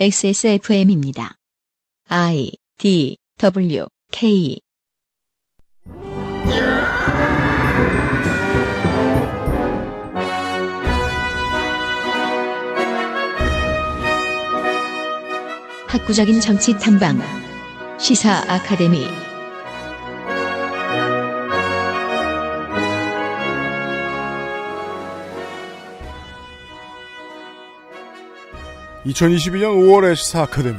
XSFM입니다. I D W K 학구적인 정치 탐방 시사 아카데미 2022년 5월의 시사 아카데미.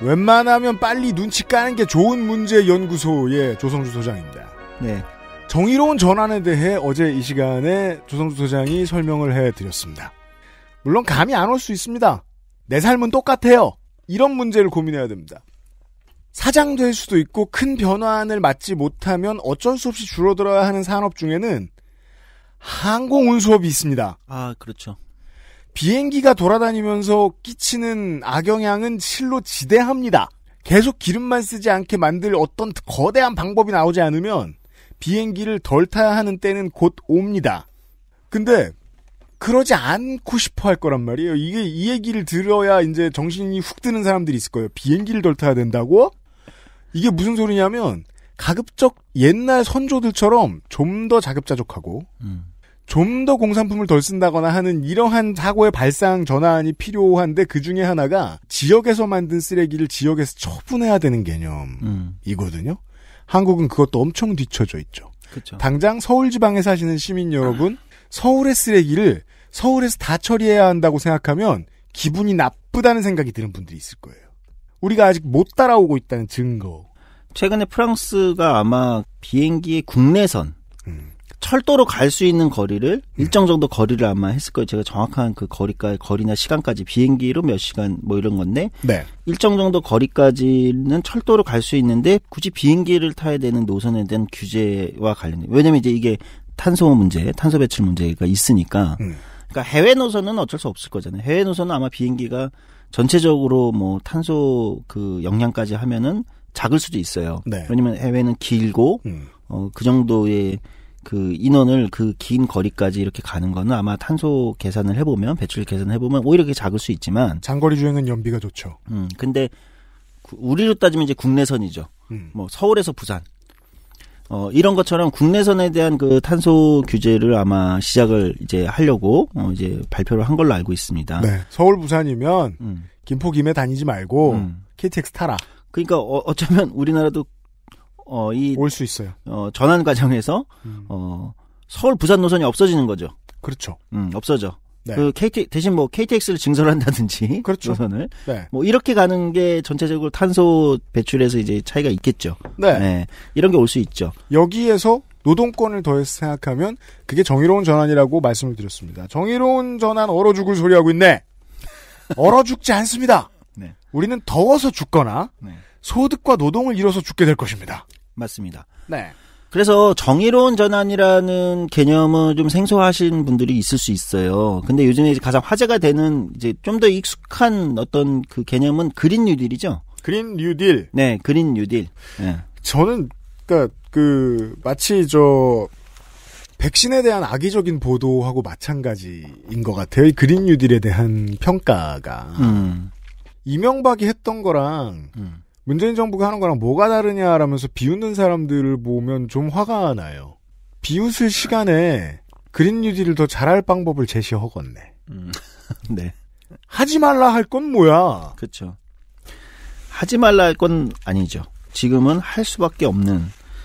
웬만하면 빨리 눈치 까는 게 좋은 문제 연구소의 조성주 소장입니다. 네. 정의로운 전환에 대해 어제 이 시간에 조성주 소장이 설명을 해드렸습니다. 물론 감이 안 올 수 있습니다. 내 삶은 똑같아요. 이런 문제를 고민해야 됩니다. 사장될 수도 있고 큰변화를 맞지 못하면 어쩔 수 없이 줄어들어야 하는 산업 중에는 항공 운수업이 있습니다. 아, 그렇죠. 비행기가 돌아다니면서 끼치는 악영향은 실로 지대합니다. 계속 기름만 쓰지 않게 만들 어떤 거대한 방법이 나오지 않으면 비행기를 덜 타야 하는 때는 곧 옵니다. 근데 그러지 않고 싶어 할 거란 말이에요. 이게 이 얘기를 들어야 이제 정신이 훅 드는 사람들이 있을 거예요. 비행기를 덜 타야 된다고? 이게 무슨 소리냐면 가급적 옛날 선조들처럼 좀 더 자급자족하고 음. 좀더 공산품을 덜 쓴다거나 하는 이러한 사고의 발상 전환이 필요한데 그 중에 하나가 지역에서 만든 쓰레기를 지역에서 처분해야 되는 개념이거든요. 음. 한국은 그것도 엄청 뒤쳐져 있죠. 그쵸. 당장 서울 지방에 사시는 시민 여러분, 아. 서울의 쓰레기를 서울에서 다 처리해야 한다고 생각하면 기분이 나쁘다는 생각이 드는 분들이 있을 거예요. 우리가 아직 못 따라오고 있다는 증거. 최근에 프랑스가 아마 비행기의 국내선 철도로 갈 수 있는 거리를 음. 일정 정도 거리를 아마 했을 거예요. 제가 정확한 그 거리까 거리나 시간까지 비행기로 몇 시간 뭐 이런 건데 네. 일정 정도 거리까지는 철도로 갈 수 있는데 굳이 비행기를 타야 되는 노선에 대한 규제와 관련돼. 왜냐면 이제 이게 탄소 문제, 탄소 배출 문제가 있으니까. 음. 그러니까 해외 노선은 어쩔 수 없을 거잖아요. 해외 노선은 아마 비행기가 전체적으로 뭐 탄소 그 영향까지 하면은 작을 수도 있어요. 네. 왜냐면 해외는 길고 음. 어그 정도의 그 인원을 그 긴 거리까지 이렇게 가는 거는 아마 탄소 계산을 해보면 배출 계산을 해보면 오히려 그게 작을 수 있지만 장거리 주행은 연비가 좋죠. 음, 근데 우리로 따지면 이제 국내선이죠. 음. 뭐 서울에서 부산. 어, 이런 것처럼 국내선에 대한 그 탄소 규제를 아마 시작을 이제 하려고 어, 이제 발표를 한 걸로 알고 있습니다. 네. 서울 부산이면 음. 김포 김해 다니지 말고 음. KTX 타라. 그러니까 어, 어쩌면 우리나라도 어, 이. 올수 있어요. 어, 전환 과정에서, 음. 어, 서울 부산 노선이 없어지는 거죠. 그렇죠. 음, 없어져. 네. 그 KT 대신 뭐 KTX를 증설한다든지 그렇죠. 노선을 네. 뭐 이렇게 가는 게 전체적으로 탄소 배출에서 이제 차이가 있겠죠. 네, 네. 이런 게 올 수 있죠. 여기에서 노동권을 더해서 생각하면 그게 정의로운 전환이라고 말씀을 드렸습니다. 정의로운 전환 얼어 죽을 소리 하고 있네. 얼어 죽지 않습니다. 네. 우리는 더워서 죽거나 네. 소득과 노동을 잃어서 죽게 될 것입니다. 맞습니다. 네. 그래서 정의로운 전환이라는 개념은 좀 생소하신 분들이 있을 수 있어요. 근데 요즘에 가장 화제가 되는 이제 좀 더 익숙한 어떤 그 개념은 그린 뉴딜이죠. 그린 뉴딜. 네, 그린 뉴딜. 네. 저는 그러니까 그 마치 저 백신에 대한 악의적인 보도하고 마찬가지인 것 같아요. 그린 뉴딜에 대한 평가가 음. 이명박이 했던 거랑 음. 문재인 정부가 하는 거랑 뭐가 다르냐라면서 비웃는 사람들을 보면 좀 화가 나요. 비웃을 시간에 그린 뉴딜을 더 잘할 방법을 제시하겠네. 음, 네. 하지 말라 할 건 뭐야? 그렇죠. 하지 말라 할 건 아니죠. 지금은 할 수밖에 없는.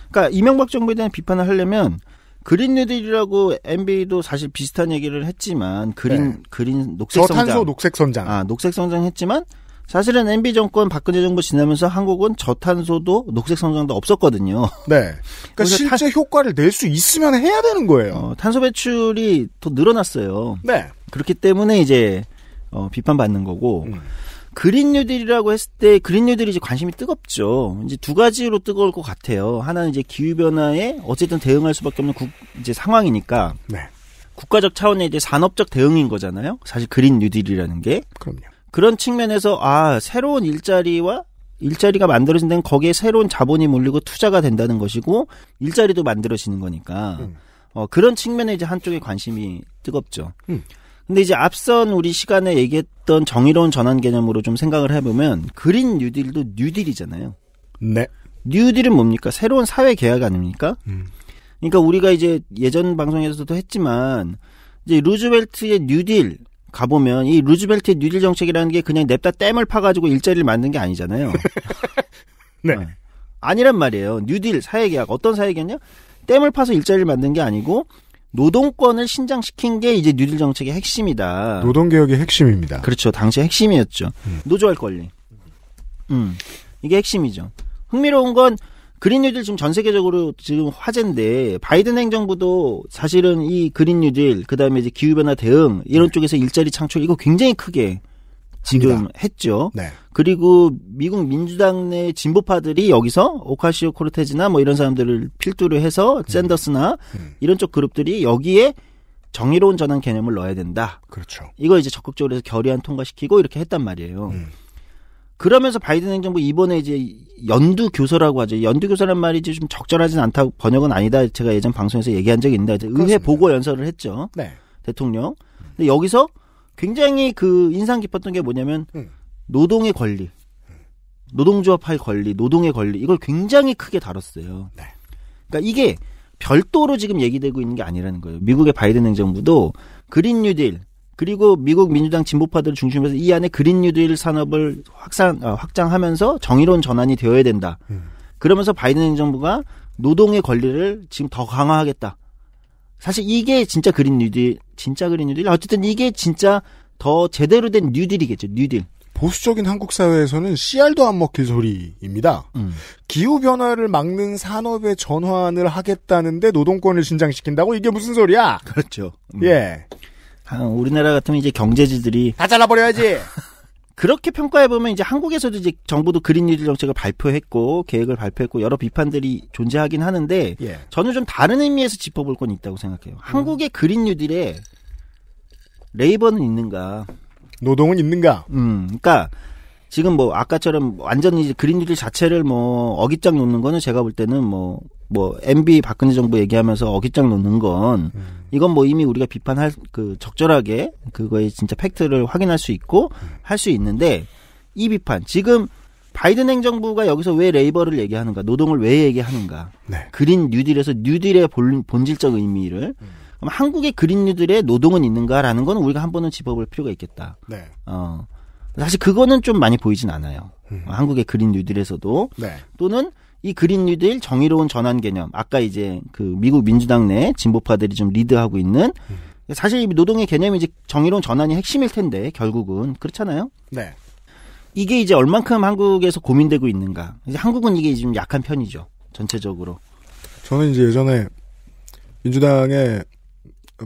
그러니까 이명박 정부에 대한 비판을 하려면 그린 뉴딜이라고 NBA도 사실 비슷한 얘기를 했지만 그린 네. 그린 녹색 성장, 탄소 녹색 성장, 아 녹색 성장 했지만 사실은 MB 정권 박근혜 정부 지나면서 한국은 저탄소도 녹색 성장도 없었거든요. 네. 그러니까 실제 탄... 효과를 낼 수 있으면 해야 되는 거예요. 어, 탄소 배출이 더 늘어났어요. 네. 그렇기 때문에 이제 어, 비판받는 거고 음. 그린 뉴딜이라고 했을 때 그린 뉴딜이 이제 관심이 뜨겁죠. 이제 두 가지로 뜨거울 것 같아요. 하나는 이제 기후 변화에 어쨌든 대응할 수밖에 없는 국, 이제 상황이니까. 네. 국가적 차원의 이제 산업적 대응인 거잖아요. 사실 그린 뉴딜이라는 게. 그럼요. 그런 측면에서 아 새로운 일자리와 일자리가 만들어진 데는 거기에 새로운 자본이 몰리고 투자가 된다는 것이고 일자리도 만들어지는 거니까 음. 어, 그런 측면에 이제 한쪽에 관심이 뜨겁죠. 음. 근데 이제 앞선 우리 시간에 얘기했던 정의로운 전환 개념으로 좀 생각을 해보면 그린 뉴딜도 뉴딜이잖아요. 네. 뉴딜은 뭡니까? 새로운 사회 계약 아닙니까? 음. 그러니까 우리가 이제 예전 방송에서도 했지만 이제 루즈벨트의 뉴딜 가보면 이 루즈벨트의 뉴딜 정책이라는 게 그냥 냅다 땜을 파가지고 일자리를 만든 게 아니잖아요. 네. 어. 아니란 말이에요. 뉴딜 사회계약 어떤 사회계냐? 약땜을 파서 일자리를 만든 게 아니고 노동권을 신장시킨 게 이제 뉴딜 정책의 핵심이다. 노동개혁의 핵심입니다. 그렇죠. 당시 핵심이었죠. 음. 노조할 권리. 음. 이게 핵심이죠. 흥미로운 건 그린 뉴딜 지금 전 세계적으로 지금 화제인데 바이든 행정부도 사실은 이 그린 뉴딜 그다음에 이제 기후 변화 대응 이런 네. 쪽에서 일자리 창출 이거 굉장히 크게 지금 합니다. 했죠. 네. 그리고 미국 민주당 내 진보파들이 여기서 오카시오 코르테즈나 뭐 이런 사람들을 필두로 해서 음. 샌더스나 음. 음. 이런 쪽 그룹들이 여기에 정의로운 전환 개념을 넣어야 된다. 그렇죠. 이거 이제 적극적으로 해서 결의안 통과시키고 이렇게 했단 말이에요. 음. 그러면서 바이든 행정부 이번에 이제 연두 교서라고 하죠. 연두 교서란 말이 좀 적절하진 않다고 번역은 아니다. 제가 예전 방송에서 얘기한 적이 있는데 의회 그렇습니다. 보고 연설을 했죠. 네. 대통령. 근데 여기서 굉장히 그 인상 깊었던 게 뭐냐면 음. 노동의 권리, 노동조합할 권리, 노동의 권리 이걸 굉장히 크게 다뤘어요. 네. 그러니까 이게 별도로 지금 얘기되고 있는 게 아니라는 거예요. 미국의 바이든 행정부도 그린 뉴딜, 그리고 미국 민주당 진보파들을 중심으로 해서 이 안에 그린 뉴딜 산업을 확산 어, 확장하면서 정의로운 전환이 되어야 된다. 음. 그러면서 바이든 행정부가 노동의 권리를 지금 더 강화하겠다. 사실 이게 진짜 그린 뉴딜, 진짜 그린 뉴딜. 어쨌든 이게 진짜 더 제대로 된 뉴딜이겠죠. 뉴딜. 보수적인 한국 사회에서는 씨알도 안 먹힐 소리입니다. 음. 기후 변화를 막는 산업의 전환을 하겠다는데 노동권을 신장시킨다고 이게 무슨 소리야? 그렇죠. 음. 예. 아, 우리나라 같으면 이제 경제지들이 다 잘라버려야지. 그렇게 평가해 보면 이제 한국에서도 이제 정부도 그린 뉴딜 정책을 발표했고 계획을 발표했고 여러 비판들이 존재하긴 하는데 예. 저는 좀 다른 의미에서 짚어볼 건 있다고 생각해요. 음. 한국의 그린 뉴딜에 레이버는 있는가? 노동은 있는가? 음, 그러니까 지금 뭐 아까처럼 완전히 그린 뉴딜 자체를 뭐 어깃장 놓는 거는 제가 볼 때는 뭐뭐 MB 박근혜 정부 얘기하면서 어깃장 놓는 건 음. 이건 뭐 이미 우리가 비판할 그 적절하게 그거에 진짜 팩트를 확인할 수 있고 음. 할수 있는데 이 비판 지금 바이든 행정부가 여기서 왜 레이버를 얘기하는가 노동을 왜 얘기하는가 네. 그린 뉴딜에서 뉴딜의 본, 본질적 의미를 음. 그럼 한국의 그린 뉴딜에 노동은 있는가라는 건 우리가 한 번은 짚어볼 필요가 있겠다 네. 어 사실 그거는 좀 많이 보이진 않아요 음. 한국의 그린 뉴딜에서도 네. 또는 이 그린 뉴딜 정의로운 전환 개념 아까 이제 그 미국 민주당 내 진보파들이 좀 리드하고 있는 음. 사실 이 노동의 개념이 이제 정의로운 전환이 핵심일 텐데 결국은 그렇잖아요. 네. 이게 이제 얼만큼 한국에서 고민되고 있는가. 이제 한국은 이게 지금 약한 편이죠. 전체적으로. 저는 이제 예전에 민주당에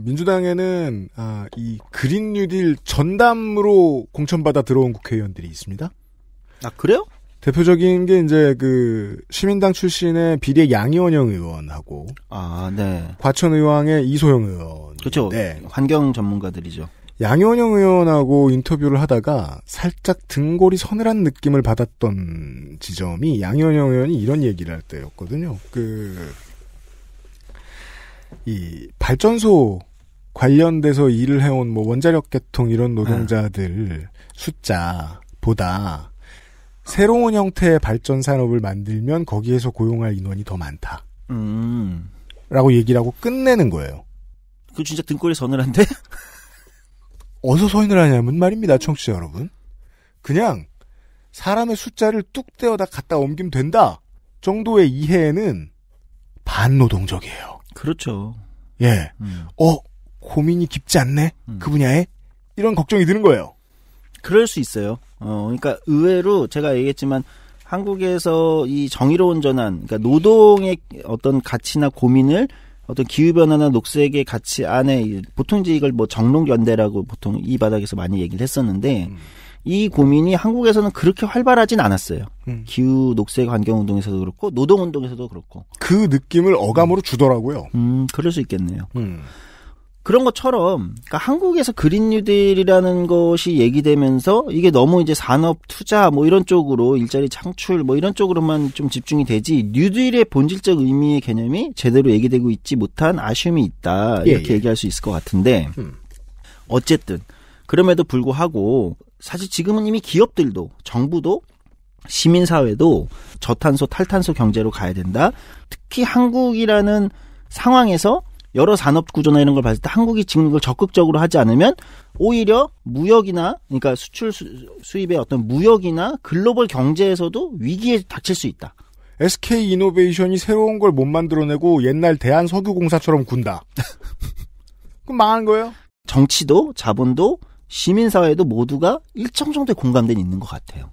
민주당에는 아, 이 그린 뉴딜 전담으로 공천받아 들어온 국회의원들이 있습니다. 아 그래요? 대표적인 게 이제 그 시민당 출신의 비례 양이원영 의원하고 아, 네. 과천 의왕의 이소영 의원. 그렇죠. 네. 환경 전문가들이죠. 양이원영 의원하고 인터뷰를 하다가 살짝 등골이 서늘한 느낌을 받았던 지점이 양이원영 의원이 이런 얘기를 할 때였거든요. 그 이 발전소 관련돼서 일을 해온 뭐 원자력 개통 이런 노동자들 네. 숫자보다 새로운 형태의 발전 산업을 만들면 거기에서 고용할 인원이 더 많다. 음. 라고 얘기를 하고 끝내는 거예요. 그 진짜 등골이 서늘한데? 어디서 서인을 하냐면 말입니다, 청취자 여러분. 그냥 사람의 숫자를 뚝 떼어다 갖다 옮기면 된다 정도의 이해에는 반노동적이에요. 그렇죠. 예. 음. 어, 고민이 깊지 않네? 음. 그 분야에? 이런 걱정이 드는 거예요. 그럴 수 있어요. 어, 그러니까 의외로 제가 얘기했지만 한국에서 이 정의로운 전환, 그러니까 노동의 어떤 가치나 고민을 어떤 기후변화나 녹색의 가치 안에 보통 이제 이걸 뭐 정농연대라고 보통 이 바닥에서 많이 얘기를 했었는데 음. 이 고민이 한국에서는 그렇게 활발하진 않았어요. 음. 기후 녹색 환경 운동에서도 그렇고 노동 운동에서도 그렇고 그 느낌을 어감으로 주더라고요. 음, 그럴 수 있겠네요. 음. 그런 것처럼 그러니까 한국에서 그린 뉴딜이라는 것이 얘기되면서 이게 너무 이제 산업 투자 뭐 이런 쪽으로 일자리 창출 뭐 이런 쪽으로만 좀 집중이 되지 뉴딜의 본질적 의미의 개념이 제대로 얘기되고 있지 못한 아쉬움이 있다 예, 이렇게 예. 얘기할 수 있을 것 같은데 음. 어쨌든 그럼에도 불구하고 사실 지금은 이미 기업들도 정부도 시민사회도 저탄소 탈탄소 경제로 가야 된다 특히 한국이라는 상황에서 여러 산업 구조나 이런 걸 봤을 때 한국이 지금 이걸 적극적으로 하지 않으면 오히려 무역이나 그러니까 수출 수, 수입의 어떤 무역이나 글로벌 경제에서도 위기에 닥칠 수 있다. SK 이노베이션이 새로운 걸 못 만들어내고 옛날 대한 석유공사처럼 군다. 그럼 망한 거예요? 정치도 자본도 시민사회도 모두가 일정 정도의 공감대는 있는 것 같아요.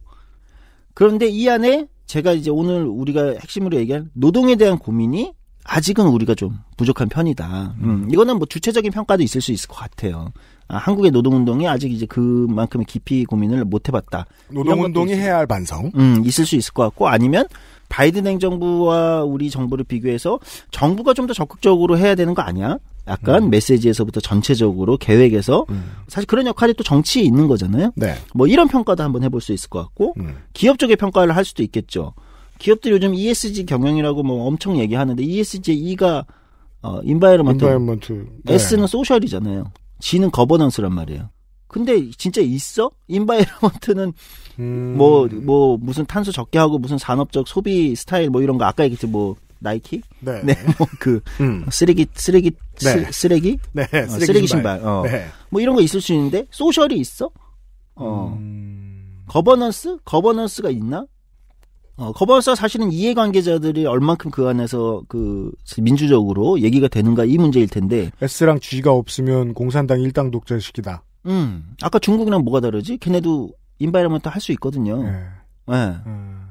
그런데 이 안에 제가 이제 오늘 우리가 핵심으로 얘기한 노동에 대한 고민이 아직은 우리가 좀 부족한 편이다. 음. 음, 이거는 뭐 주체적인 평가도 있을 수 있을 것 같아요. 아, 한국의 노동운동이 아직 이제 그만큼의 깊이 고민을 못 해봤다. 노동운동이 해야 할 반성. 음, 있을 수 있을 것 같고 아니면 바이든 행정부와 우리 정부를 비교해서 정부가 좀 더 적극적으로 해야 되는 거 아니야? 약간 음. 메시지에서부터 전체적으로 계획에서 음. 사실 그런 역할이 또 정치에 있는 거잖아요. 네. 뭐 이런 평가도 한번 해볼 수 있을 것 같고 음. 기업 쪽의 평가를 할 수도 있겠죠. 기업들이 요즘 ESG 경영이라고 뭐 엄청 얘기하는데 ESG E가 어 인바이러먼트, 인바이러먼트. 네. S는 소셜이잖아요. G는 거버넌스란 말이에요. 근데 진짜 있어? 인바이러먼트는 뭐뭐 음. 뭐, 뭐 무슨 탄소 적게 하고 무슨 산업적 소비 스타일 뭐 이런 거 아까 얘기했지 뭐 나이키? 네. 네. 뭐그 음. 쓰레기 쓰레기 네. 쓰, 레기 네. 어, 쓰레기, 쓰레기 신발. 신발. 어. 네. 뭐 이런 거 있을 수 있는데 소셜이 있어? 어. 음. 거버넌스? 거버넌스가 있나? 어, 커버사 스 사실은 이해관계자들이 얼만큼 그 안에서 그 민주적으로 얘기가 되는가 이 문제일 텐데 S랑 G가 없으면 공산당 일당 독재식이다. 음, 아까 중국이랑 뭐가 다르지? 걔네도 인바이러먼트 할 수 있거든요. 예. 네. 네. 음.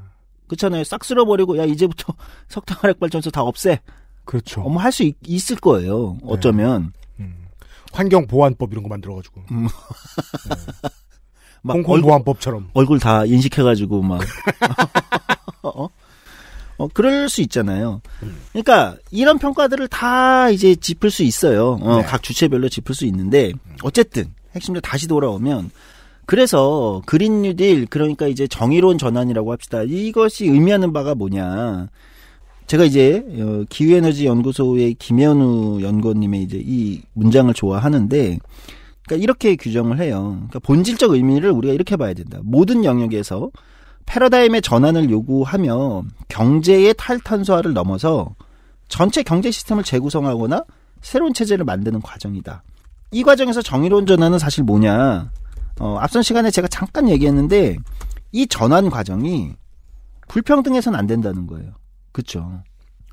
그렇잖아요. 싹 쓸어버리고 야 이제부터 석탄 화력 발전소 다 없애. 그렇죠. 어머 뭐 할 수 있을 거예요. 예. 어쩌면 네. 음. 환경 보안법 이런 거 만들어가지고. 음. 예. 막 홍콩 보안법처럼 얼굴 다 인식해가지고 막 어, 어? 어, 그럴 수 있잖아요. 그러니까 이런 평가들을 다 이제 짚을 수 있어요. 어, 네. 각 주체별로 짚을 수 있는데 어쨌든 핵심으로 적 다시 돌아오면 그래서 그린 뉴딜 그러니까 이제 정의로운 전환이라고 합시다. 이것이 의미하는 바가 뭐냐? 제가 이제 어, 기후에너지 연구소의 김현우 연구원님의 이제 이 문장을 좋아하는데 그러니까 이렇게 규정을 해요. 그러니까 본질적 의미를 우리가 이렇게 봐야 된다. 모든 영역에서 패러다임의 전환을 요구하며 경제의 탈탄소화를 넘어서 전체 경제 시스템을 재구성하거나 새로운 체제를 만드는 과정이다. 이 과정에서 정의로운 전환은 사실 뭐냐? 어, 앞선 시간에 제가 잠깐 얘기했는데 이 전환 과정이 불평등에선안 된다는 거예요. 그렇죠.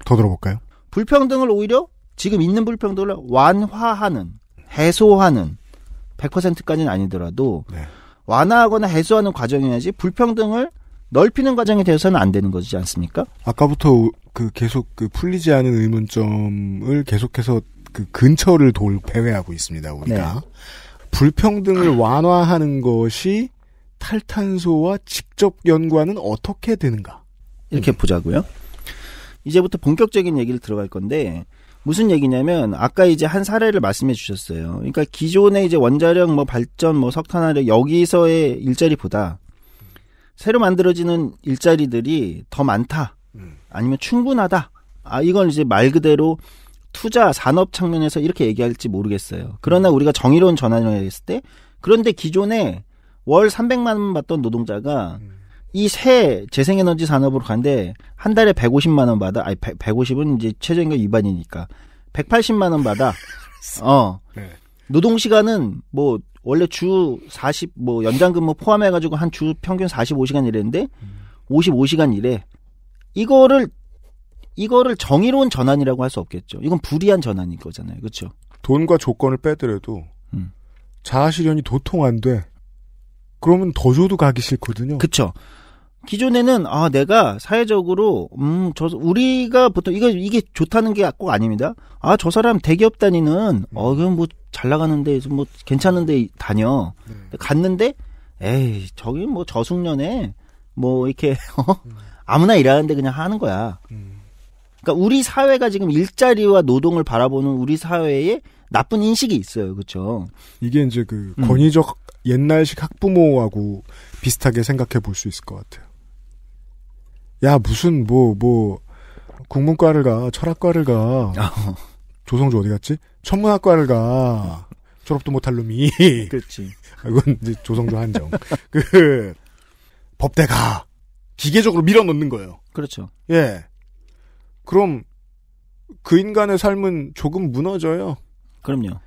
더 들어볼까요? 불평등을 오히려 지금 있는 불평등을 완화하는, 해소하는 100%까지는 아니더라도 네. 완화하거나 해소하는 과정이어야지 불평등을 넓히는 과정에 대해서는 안 되는 거지 않습니까? 아까부터 그 계속 그 풀리지 않은 의문점을 계속해서 그 근처를 돌 배회하고 있습니다. 우리가 네. 불평등을 완화하는 것이 탈탄소와 직접 연관은 어떻게 되는가? 이렇게 보자고요. 이제부터 본격적인 얘기를 들어갈 건데 무슨 얘기냐면 아까 이제 한 사례를 말씀해 주셨어요. 그러니까 기존의 이제 원자력 뭐 발전 뭐 석탄화력 여기서의 일자리보다 새로 만들어지는 일자리들이 더 많다. 음. 아니면 충분하다. 아, 이건 이제 말 그대로 투자 산업 측면에서 이렇게 얘기할지 모르겠어요. 그러나 음. 우리가 정의로운 전환을 했을 때 그런데 기존에 월 300만 원 받던 노동자가 음. 이새 재생에너지 산업으로 간데 한 달에 150만 원 받아. 아니 100, 150은 이제 최저임금 위반이니까 180만 원 받아. 어. 네. 노동 시간은 뭐 원래 주 40 뭐 연장 근무 포함해 가지고 한 주 평균 45시간 일했는데 음. 55시간 일해. 이거를 이거를 정의로운 전환이라고 할 수 없겠죠. 이건 불의한 전환인 거잖아요. 그렇죠? 돈과 조건을 빼더라도 음. 자아 실현이 도통 안 돼. 그러면 더 줘도 가기 싫거든요. 그렇죠. 기존에는 아 내가 사회적으로 음 저 우리가 보통 이거 이게 좋다는 게 꼭 아닙니다. 아 저 사람 대기업 다니는 어 음. 그럼 뭐잘 나가는데 뭐 괜찮은데 다녀 네. 갔는데 에이 저기 뭐 저숙련에 뭐 이렇게 어? 음. 아무나 일하는데 그냥 하는 거야. 음. 그러니까 우리 사회가 지금 일자리와 노동을 바라보는 우리 사회에 나쁜 인식이 있어요, 그렇죠? 이게 이제 그 권위적 음. 옛날식 학부모하고 비슷하게 생각해 볼 수 있을 것 같아요. 야 무슨 뭐뭐 뭐 국문과를 가 철학과를 가 아. 조성주 어디 갔지? 천문학과를 가 졸업도 못할 놈이. 그렇지. 이건 이제 조성주 한정. 그 법대 가 기계적으로 밀어넣는 거예요. 그렇죠. 예. 그럼 그 인간의 삶은 조금 무너져요. 그럼요.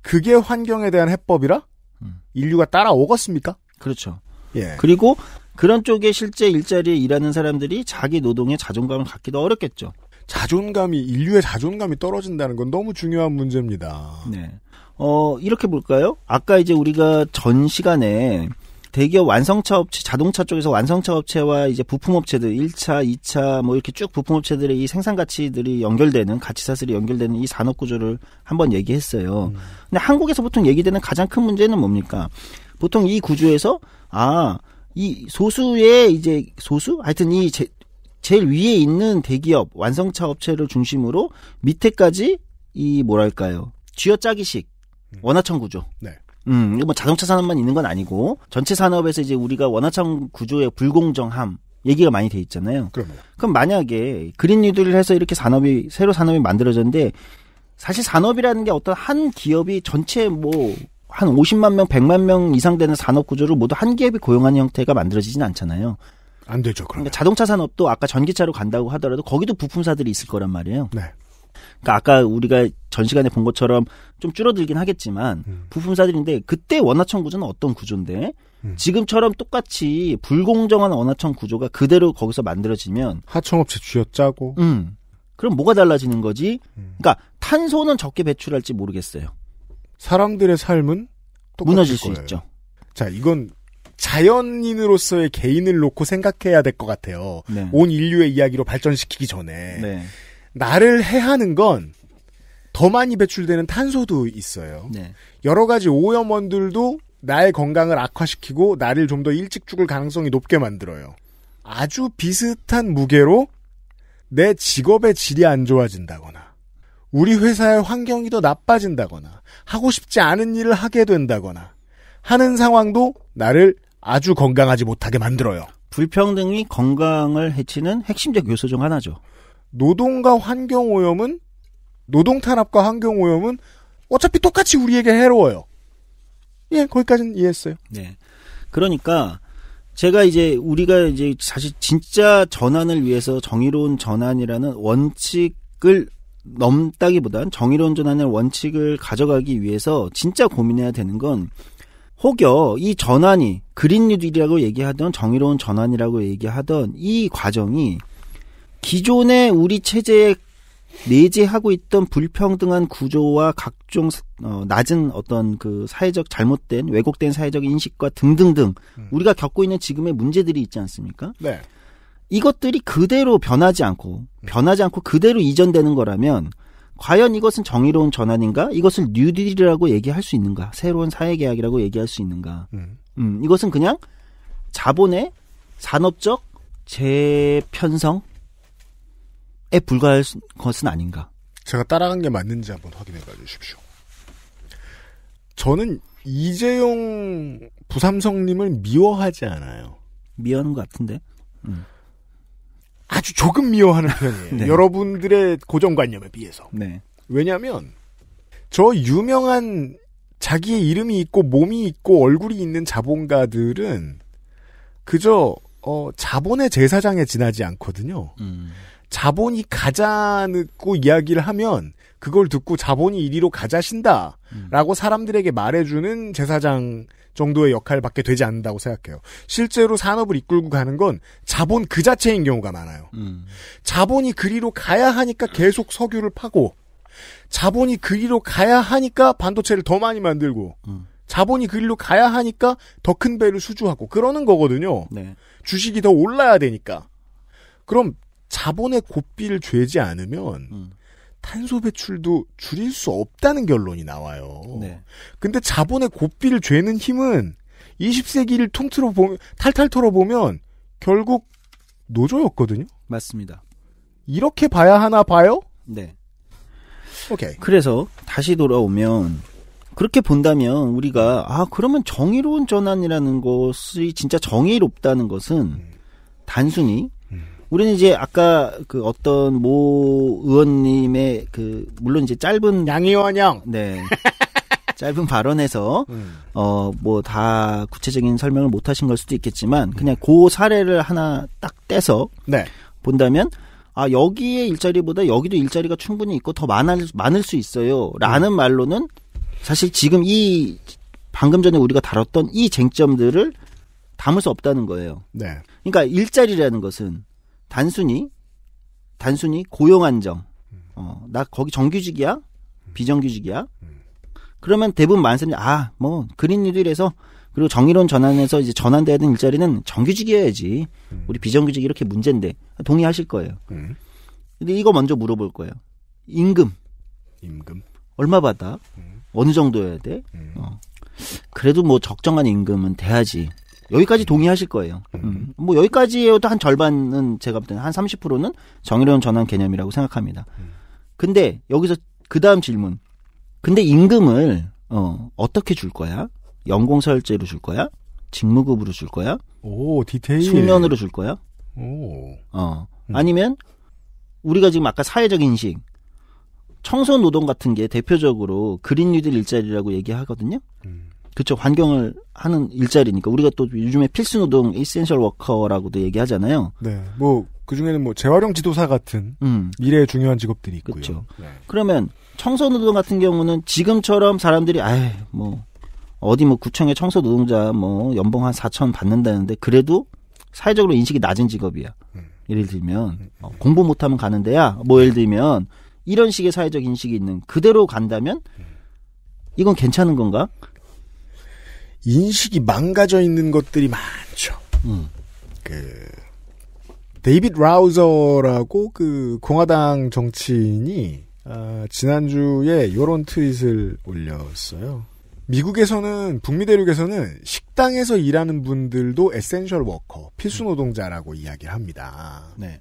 그게 환경에 대한 해법이라 음. 인류가 따라오겠습니까? 그렇죠. 예. 그리고 그런 쪽에 실제 일자리에 일하는 사람들이 자기 노동에 자존감을 갖기도 어렵겠죠. 자존감이 인류의 자존감이 떨어진다는 건 너무 중요한 문제입니다. 네. 어, 이렇게 볼까요? 아까 이제 우리가 전 시간에 대기업 완성차 업체, 자동차 쪽에서 완성차 업체와 이제 부품업체들, 1차, 2차 뭐 이렇게 쭉 부품업체들의 이 생산가치들이 연결되는, 가치사슬이 연결되는 이 산업구조를 한번 얘기했어요. 음. 근데 한국에서 보통 얘기되는 가장 큰 문제는 뭡니까? 보통 이 구조에서, 아, 이 소수의 이제 소수 하여튼 이 제, 제일 위에 있는 대기업 완성차 업체를 중심으로 밑에까지 이 뭐랄까요 쥐어짜기식 음. 원화청 구조. 네. 음, 뭐 자동차 산업만 있는 건 아니고 전체 산업에서 이제 우리가 원화청 구조의 불공정함 얘기가 많이 돼 있잖아요. 그러면. 그럼 만약에 그린 뉴딜을 해서 이렇게 산업이 새로 산업이 만들어졌는데 사실 산업이라는 게 어떤 한 기업이 전체 뭐한 50만 명, 100만 명 이상 되는 산업 구조를 모두 한 기업이 고용하는 형태가 만들어지진 않잖아요. 안 되죠. 그러니까 자동차 산업도 아까 전기차로 간다고 하더라도 거기도 부품사들이 있을 거란 말이에요. 네. 그러니까 아까 우리가 전 시간에 본 것처럼 좀 줄어들긴 하겠지만 음. 부품사들인데 그때 원하청 구조는 어떤 구조인데 음. 지금처럼 똑같이 불공정한 원하청 구조가 그대로 거기서 만들어지면 하청업체 쥐어짜고 음. 그럼 뭐가 달라지는 거지? 음. 그러니까 탄소는 적게 배출할지 모르겠어요. 사람들의 삶은 무너질 거예요. 있죠. 자, 이건 자연인으로서의 개인을 놓고 생각해야 될 것 같아요. 네. 온 인류의 이야기로 발전시키기 전에 네. 나를 해하는 건 더 많이 배출되는 탄소도 있어요. 네. 여러 가지 오염원들도 나의 건강을 악화시키고 나를 좀 더 일찍 죽을 가능성이 높게 만들어요. 아주 비슷한 무게로 내 직업의 질이 안 좋아진다거나 우리 회사의 환경이 더 나빠진다거나 하고 싶지 않은 일을 하게 된다거나 하는 상황도 나를 아주 건강하지 못하게 만들어요. 불평등이 건강을 해치는 핵심적 요소 중 하나죠. 노동과 환경 오염은 노동 탄압과 환경 오염은 어차피 똑같이 우리에게 해로워요. 예, 거기까지는 이해했어요. 네. 그러니까 제가 이제 우리가 이제 사실 진짜 전환을 위해서 정의로운 전환이라는 원칙을 넘다기보단 정의로운 전환의 원칙을 가져가기 위해서 진짜 고민해야 되는 건 혹여 이 전환이 그린 뉴딜이라고 얘기하던 정의로운 전환이라고 얘기하던 이 과정이 기존의 우리 체제에 내재하고 있던 불평등한 구조와 각종 어, 낮은 어떤 그 사회적 잘못된 왜곡된 사회적 인식과 등등등 음. 우리가 겪고 있는 지금의 문제들이 있지 않습니까? 네. 이것들이 그대로 변하지 않고 변하지 않고 그대로 이전되는 거라면 과연 이것은 정의로운 전환인가? 이것을 뉴딜이라고 얘기할 수 있는가? 새로운 사회 계약이라고 얘기할 수 있는가? 음. 음, 이것은 그냥 자본의 산업적 재편성에 불과할 것은 아닌가? 제가 따라간 게 맞는지 한번 확인해 봐 주십시오. 저는 이재용 부삼성님을 미워하지 않아요. 미워하는 것 같은데. 음. 아주 조금 미워하는 편이에요. 네. 여러분들의 고정관념에 비해서. 네. 왜냐하면 저 유명한 자기의 이름이 있고 몸이 있고 얼굴이 있는 자본가들은 그저 어, 자본의 제사장에 지나지 않거든요. 음. 자본이 가자고 이야기를 하면 그걸 듣고 자본이 이리로 가자신다라고 음. 사람들에게 말해주는 제사장 정도의 역할밖에 되지 않는다고 생각해요. 실제로 산업을 이끌고 가는 건 자본 그 자체인 경우가 많아요. 음. 자본이 그리로 가야 하니까 계속 석유를 파고 자본이 그리로 가야 하니까 반도체를 더 많이 만들고 음. 자본이 그리로 가야 하니까 더 큰 배를 수주하고 그러는 거거든요. 네. 주식이 더 올라야 되니까. 그럼 자본의 고삐를 죄지 않으면 음. 탄소 배출도 줄일 수 없다는 결론이 나와요. 네. 근데 자본의 고삐를 죄는 힘은 20세기를 통틀어 보면 탈탈 털어 보면 결국 노조였거든요. 맞습니다. 이렇게 봐야 하나 봐요? 네. 오케이. 그래서 다시 돌아오면 그렇게 본다면 우리가 아 그러면 정의로운 전환이라는 것이 진짜 정의롭다는 것은 음. 단순히 우리는 이제 아까 그 어떤 모 의원님의 그 물론 이제 짧은 양의원 형. 네. 짧은 발언에서 음. 어뭐 다 구체적인 설명을 못 하신 걸 수도 있겠지만 그냥 그 사례를 하나 딱 떼서 네. 본다면 아 여기에 일자리보다 여기도 일자리가 충분히 있고 더 많을 많을 수 있어요라는 음. 말로는 사실 지금 이 방금 전에 우리가 다뤘던 이 쟁점들을 담을 수 없다는 거예요. 네. 그러니까 일자리라는 것은 단순히 단순히 고용 안정. 음. 어, 나 거기 정규직이야? 음. 비정규직이야? 음. 그러면 대부분 많은 사람들이 아, 뭐 그린 뉴딜에서 그리고 정의론 전환에서 이제 전환돼야 되는 일자리는 정규직이어야지. 우리 비정규직 이렇게 문제인데 동의하실 거예요. 근데 이거 먼저 물어볼 거예요. 임금. 임금. 얼마 받아? 어느 정도여야 돼? 어. 그래도 뭐 적정한 임금은 돼야지. 여기까지 동의하실 거예요. 음. 음. 뭐 여기까지에도 한 절반은 제가 볼 때는 한 30%는 정의로운 전환 개념이라고 생각합니다. 음. 근데 여기서 그 다음 질문. 근데 임금을 어, 어떻게 줄 거야? 연공설제로줄 거야? 직무급으로 줄 거야? 오 디테일. 숙면으로 줄 거야? 오. 어 음. 아니면 우리가 지금 아까 사회적 인식 청소 노동 같은 게 대표적으로 그린 뉴딜 일자리라고 얘기하거든요. 음. 그쵸 환경을 하는 일자리니까 우리가 또 요즘에 필수 노동 에센셜 워커라고도 얘기하잖아요. 네. 뭐 그중에는 뭐 재활용 지도사 같은 음. 미래에 중요한 직업들이 있고요. 그렇죠. 네. 그러면 청소 노동 같은 경우는 지금처럼 사람들이 아예 뭐 어디 뭐 구청의 청소 노동자 뭐 연봉 한 4천 받는다는데 그래도 사회적으로 인식이 낮은 직업이야. 음. 예를 들면 음. 어, 공부 못하면 가는 데야. 뭐 예를 들면 이런 식의 사회적 인식이 있는 그대로 간다면 음. 이건 괜찮은 건가? 인식이 망가져 있는 것들이 많죠. 음. 그 데이빗 라우저라고 그 공화당 정치인이 아, 지난주에 요런 트윗을 올렸어요. 미국에서는 북미 대륙에서는 식당에서 일하는 분들도 에센셜 워커, 필수 음. 노동자라고 음. 이야기 합니다. 네.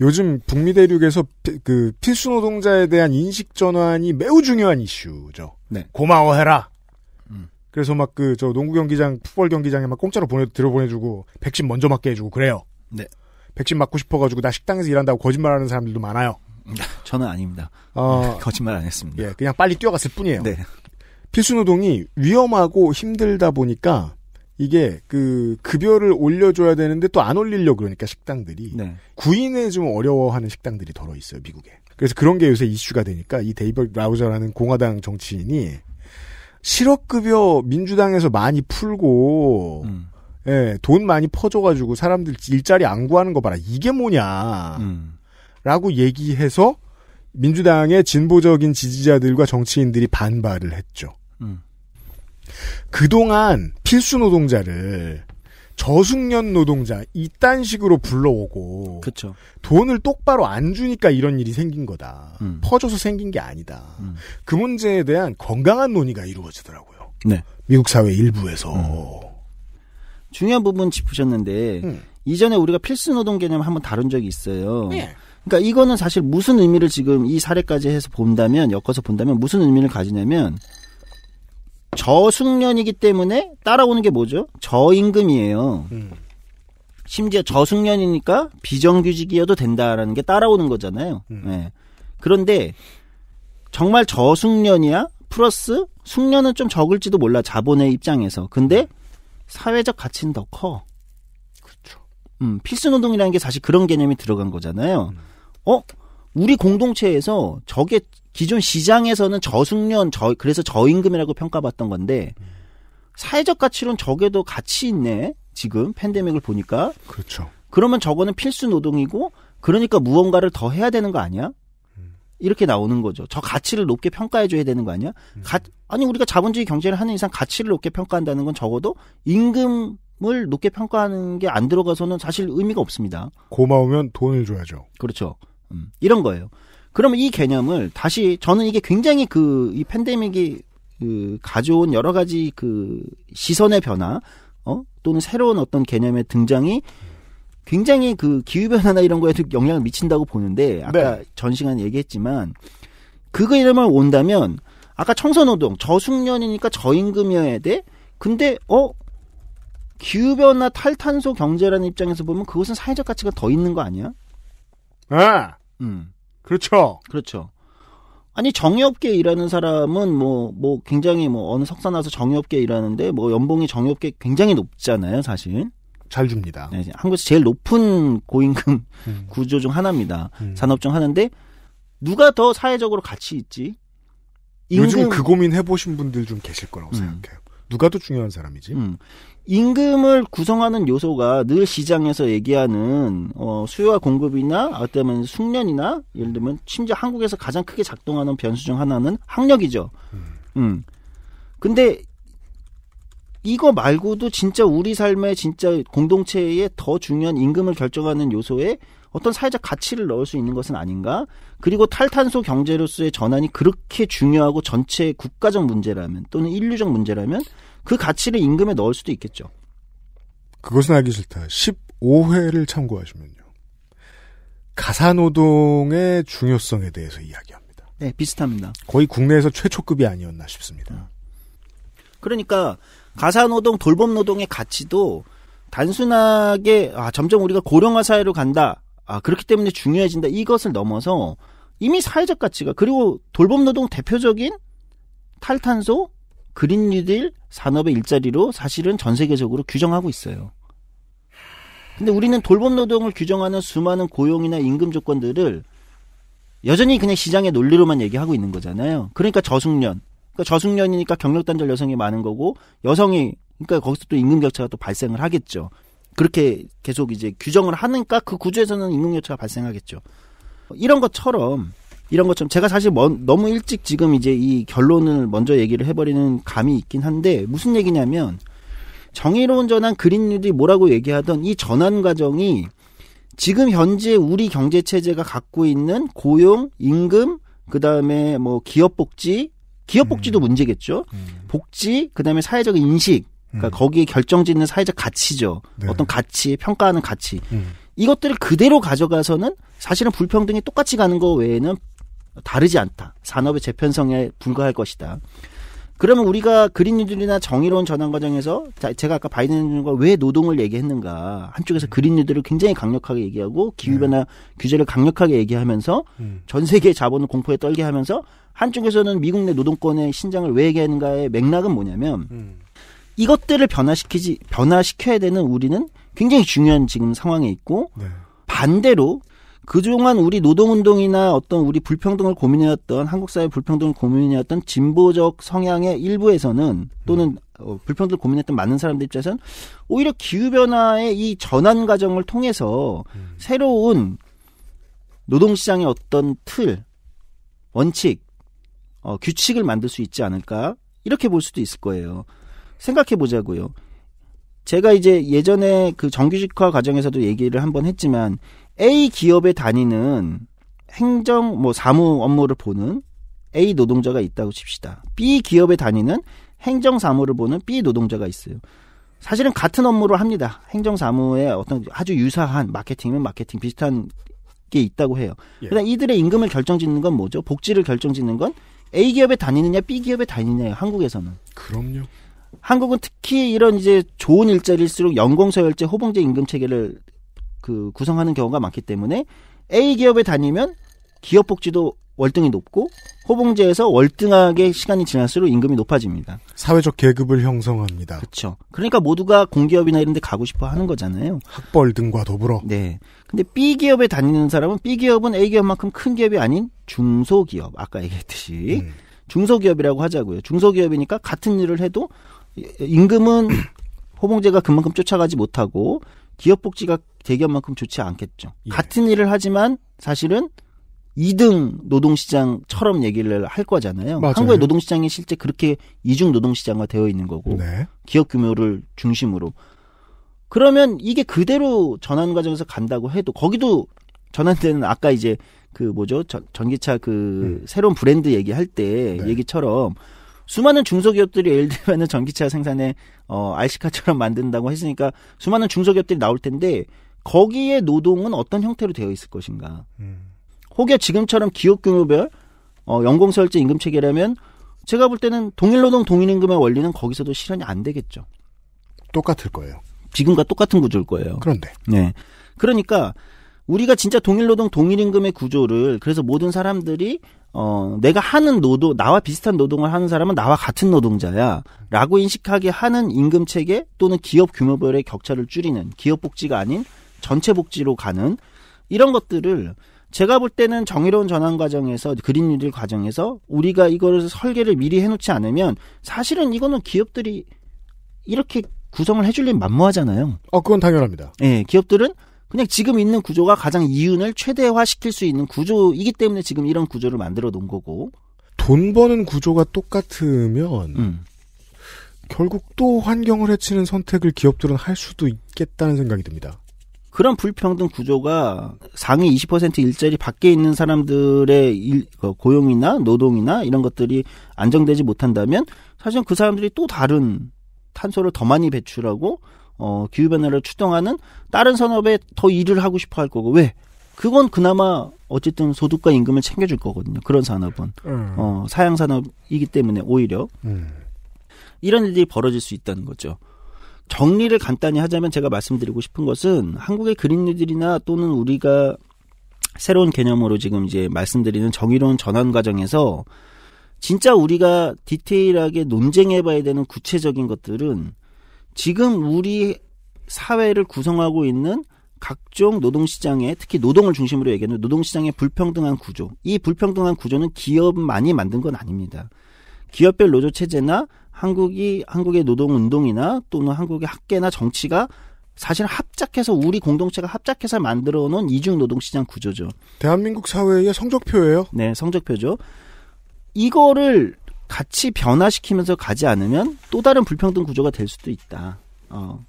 요즘 북미 대륙에서 피, 그 필수 노동자에 대한 인식 전환이 매우 중요한 이슈죠. 네. 고마워해라. 그래서 막 그 저 농구 경기장, 풋볼 경기장에 막 공짜로 보내 들어보내주고 백신 먼저 맞게 해주고 그래요. 네. 백신 맞고 싶어가지고 나 식당에서 일한다고 거짓말하는 사람들도 많아요. 음, 저는 아닙니다. 어, 거짓말 안 했습니다. 예, 그냥 빨리 뛰어갔을 뿐이에요. 네. 필수노동이 위험하고 힘들다 보니까 이게 그 급여를 올려줘야 되는데 또 안 올리려고 그러니까 식당들이 네. 구인에 좀 어려워하는 식당들이 더러 있어요 미국에. 그래서 그런 게 요새 이슈가 되니까 이데이버 라우저라는 공화당 정치인이 실업급여 민주당에서 많이 풀고 음. 예, 돈 많이 퍼줘가지고 사람들 일자리 안 구하는 거 봐라 이게 뭐냐 음. 라고 얘기해서 민주당의 진보적인 지지자들과 정치인들이 반발을 했죠. 음. 그동안 필수 노동자를 저숙련 노동자 이딴 식으로 불러오고 그쵸. 돈을 똑바로 안 주니까 이런 일이 생긴 거다. 음. 퍼져서 생긴 게 아니다. 음. 그 문제에 대한 건강한 논의가 이루어지더라고요. 네. 미국 사회 일부에서 음. 중요한 부분 짚으셨는데 음. 이전에 우리가 필수 노동 개념 한번 다룬 적이 있어요. 네. 그러니까 이거는 사실 무슨 의미를 지금 이 사례까지 해서 본다면 엮어서 본다면 무슨 의미를 가지냐면 저숙련이기 때문에 따라오는 게 뭐죠? 저임금이에요. 음. 심지어 저숙련이니까 비정규직이어도 된다라는 게 따라오는 거잖아요. 음. 네. 그런데 정말 저숙련이야? 플러스 숙련은 좀 적을지도 몰라 자본의 입장에서. 근데 사회적 가치는 더 커. 그렇죠. 음, 필수 노동이라는 게 사실 그런 개념이 들어간 거잖아요. 음. 어? 우리 공동체에서 저게 기존 시장에서는 저숙련 저 그래서 저임금이라고 평가받던 건데 사회적 가치론 저게도 가치 있네 지금 팬데믹을 보니까 그렇죠. 그러면 저거는 필수 노동이고 그러니까 무언가를 더 해야 되는 거 아니야? 이렇게 나오는 거죠. 저 가치를 높게 평가해줘야 되는 거 아니야? 음. 가, 아니 우리가 자본주의 경제를 하는 이상 가치를 높게 평가한다는 건 적어도 임금을 높게 평가하는 게 안 들어가서는 사실 의미가 없습니다. 고마우면 돈을 줘야죠. 그렇죠. 음, 이런 거예요. 그러면 이 개념을 다시 저는 이게 굉장히 그 이 팬데믹이 그 가져온 여러 가지 그 시선의 변화 어 또는 새로운 어떤 개념의 등장이 굉장히 그 기후 변화나 이런 거에 영향을 미친다고 보는데 아까 네. 전 시간 얘기했지만 그거 이름을 온다면 아까 청소노동 저숙련이니까 저임금이어야 돼 근데 어 기후 변화 탈탄소 경제라는 입장에서 보면 그것은 사회적 가치가 더 있는 거 아니야? 네. 음. 그렇죠. 그렇죠. 아니 정의업계 일하는 사람은 뭐뭐 뭐 굉장히 뭐 어느 석사 나서 정의업계 일하는데 뭐 연봉이 정의업계 굉장히 높잖아요, 사실. 잘 줍니다. 네, 한국에서 제일 높은 고임금 음. 구조 중 하나입니다. 음. 산업 중 하는데 누가 더 사회적으로 가치 있지? 임금... 요즘 그 고민 해보신 분들 좀 계실 거라고 음. 생각해요. 누가 더 중요한 사람이지? 음. 임금을 구성하는 요소가 늘 시장에서 얘기하는 어, 수요와 공급이나 어쩌면 숙련이나 예를 들면 심지어 한국에서 가장 크게 작동하는 변수 중 하나는 학력이죠. 음. 음. 근데 이거 말고도 진짜 우리 삶의 진짜 공동체에 더 중요한 임금을 결정하는 요소에 어떤 사회적 가치를 넣을 수 있는 것은 아닌가? 그리고 탈탄소 경제로서의 전환이 그렇게 중요하고 전체 국가적 문제라면 또는 인류적 문제라면 그 가치를 임금에 넣을 수도 있겠죠. 그것은 알기 싫다. 15회를 참고하시면요. 가사노동의 중요성에 대해서 이야기합니다. 네, 비슷합니다. 거의 국내에서 최초급이 아니었나 싶습니다. 음. 그러니까 가사노동, 돌봄노동의 가치도 단순하게 아, 점점 우리가 고령화 사회로 간다. 아 그렇기 때문에 중요해진다 이것을 넘어서 이미 사회적 가치가 그리고 돌봄 노동 대표적인 탈탄소 그린 뉴딜 산업의 일자리로 사실은 전 세계적으로 규정하고 있어요. 근데 우리는 돌봄 노동을 규정하는 수많은 고용이나 임금 조건들을 여전히 그냥 시장의 논리로만 얘기하고 있는 거잖아요. 그러니까 저숙련. 그러니까 저숙련이니까 경력 단절 여성이 많은 거고 여성이 그러니까 거기서 또 임금 격차가 또 발생을 하겠죠. 그렇게 계속 이제 규정을 하니까 그 구조에서는 임용요차가 발생하겠죠. 이런 것처럼 이런 것처럼 제가 사실 먼, 너무 일찍 지금 이제 이 결론을 먼저 얘기를 해버리는 감이 있긴 한데 무슨 얘기냐면 정의로운 전환 그린뉴딜이 뭐라고 얘기하던 이 전환 과정이 지금 현재 우리 경제 체제가 갖고 있는 고용, 임금, 그 다음에 뭐 기업 복지, 기업 복지도 음. 문제겠죠. 음. 복지, 그 다음에 사회적 인식, 그러니까 음. 거기에 결정짓는 사회적 가치죠. 네. 어떤 가치, 평가하는 가치. 음. 이것들을 그대로 가져가서는 사실은 불평등이 똑같이 가는 거 외에는 다르지 않다. 산업의 재편성에 불과할 것이다. 그러면 우리가 그린뉴딜이나 정의로운 전환 과정에서 제가 아까 바이든과 왜 노동을 얘기했는가 한쪽에서 음. 그린뉴딜을 굉장히 강력하게 얘기하고 기후변화 네. 규제를 강력하게 얘기하면서 음. 전 세계 자본을 공포에 떨게 하면서 한쪽에서는 미국 내 노동권의 신장을 왜 얘기하는가의 맥락은 뭐냐면 음. 이것들을 변화시키지 변화시켜야 되는 우리는 굉장히 중요한 지금 상황에 있고 네. 반대로 그동안 우리 노동운동이나 어떤 우리 불평등을 고민해왔던 한국 사회 불평등을 고민해왔던 진보적 성향의 일부에서는 또는 어, 불평등을 고민했던 많은 사람들 입장에서는 오히려 기후변화의 이 전환 과정을 통해서 음. 새로운 노동시장의 어떤 틀, 원칙, 어, 규칙을 만들 수 있지 않을까 이렇게 볼 수도 있을 거예요. 생각해 보자고요. 제가 이제 예전에 그 정규직화 과정에서도 얘기를 한번 했지만 A 기업에 다니는 행정 뭐 사무 업무를 보는 A 노동자가 있다고 칩시다. B 기업에 다니는 행정 사무를 보는 B 노동자가 있어요. 사실은 같은 업무를 합니다. 행정 사무에 어떤 아주 유사한 마케팅은 마케팅 비슷한 게 있다고 해요. 예. 그다음 이들의 임금을 결정짓는 건 뭐죠? 복지를 결정짓는 건 A 기업에 다니느냐 B 기업에 다니느냐 한국에서는. 그럼요. 한국은 특히 이런 이제 좋은 일자리일수록 연공서열제 호봉제 임금 체계를 그 구성하는 경우가 많기 때문에 A 기업에 다니면 기업 복지도 월등히 높고 호봉제에서 월등하게 시간이 지날수록 임금이 높아집니다. 사회적 계급을 형성합니다. 그렇죠. 그러니까 모두가 공기업이나 이런 데 가고 싶어 하는 거잖아요. 학벌 등과 더불어. 네. 근데 B 기업에 다니는 사람은 B 기업은 A 기업만큼 큰 기업이 아닌 중소기업. 아까 얘기했듯이 음. 중소기업이라고 하자고요. 중소기업이니까 같은 일을 해도 임금은 호봉제가 그만큼 쫓아가지 못하고 기업 복지가 대기업만큼 좋지 않겠죠. 예. 같은 일을 하지만 사실은 2등 노동시장처럼 얘기를 할 거잖아요. 맞아요. 한국의 노동시장이 실제 그렇게 이중 노동시장화 되어 있는 거고 네. 기업 규모를 중심으로 그러면 이게 그대로 전환 과정에서 간다고 해도 거기도 전환되는 아까 이제 그 뭐죠 전, 기차그 음. 새로운 브랜드 얘기할 때 네. 얘기처럼 수많은 중소기업들이 예를 들면은 전기차 생산에 어 RC카처럼 만든다고 했으니까 수많은 중소기업들이 나올 텐데 거기에 노동은 어떤 형태로 되어 있을 것인가? 음. 혹여 지금처럼 기업 규모별 어 연공 설제 임금 체계라면 제가 볼 때는 동일 노동 동일 임금의 원리는 거기서도 실현이 안 되겠죠. 똑같을 거예요. 지금과 똑같은 구조일 거예요. 그런데. 네. 그러니까 우리가 진짜 동일 노동 동일 임금의 구조를 그래서 모든 사람들이 어, 내가 하는 노동, 나와 비슷한 노동을 하는 사람은 나와 같은 노동자야. 라고 인식하게 하는 임금 체계 또는 기업 규모별의 격차를 줄이는 기업 복지가 아닌 전체 복지로 가는 이런 것들을 제가 볼 때는 정의로운 전환 과정에서 그린 뉴딜 과정에서 우리가 이거를 설계를 미리 해놓지 않으면 사실은 이거는 기업들이 이렇게 구성을 해줄 일 만무하잖아요. 어, 그건 당연합니다. 예, 기업들은 그냥 지금 있는 구조가 가장 이윤을 최대화시킬 수 있는 구조이기 때문에 지금 이런 구조를 만들어 놓은 거고. 돈 버는 구조가 똑같으면 음. 결국 또 환경을 해치는 선택을 기업들은 할 수도 있겠다는 생각이 듭니다. 그런 불평등 구조가 상위 20% 일자리 밖에 있는 사람들의 일, 그 고용이나 노동이나 이런 것들이 안정되지 못한다면 사실은 그 사람들이 또 다른 탄소를 더 많이 배출하고 어, 기후변화를 추동하는 다른 산업에 더 일을 하고 싶어 할 거고. 왜? 그건 그나마 어쨌든 소득과 임금을 챙겨줄 거거든요. 그런 산업은. 음. 어, 사양 산업이기 때문에 오히려. 음. 이런 일이 벌어질 수 있다는 거죠. 정리를 간단히 하자면 제가 말씀드리고 싶은 것은 한국의 그린뉴딜이나 또는 우리가 새로운 개념으로 지금 이제 말씀드리는 정의로운 전환 과정에서 진짜 우리가 디테일하게 논쟁해 봐야 되는 구체적인 것들은 지금 우리 사회를 구성하고 있는 각종 노동시장에 특히 노동을 중심으로 얘기하는 노동시장의 불평등한 구조. 이 불평등한 구조는 기업만이 만든 건 아닙니다. 기업별 노조 체제나 한국이 한국의 노동 운동이나 또는 한국의 학계나 정치가 사실 합작해서 우리 공동체가 합작해서 만들어 놓은 이중 노동 시장 구조죠. 대한민국 사회의 성적표예요. 네, 성적표죠. 이거를 같이 변화시키면서 가지 않으면 또 다른 불평등 구조가 될 수도 있다. 어.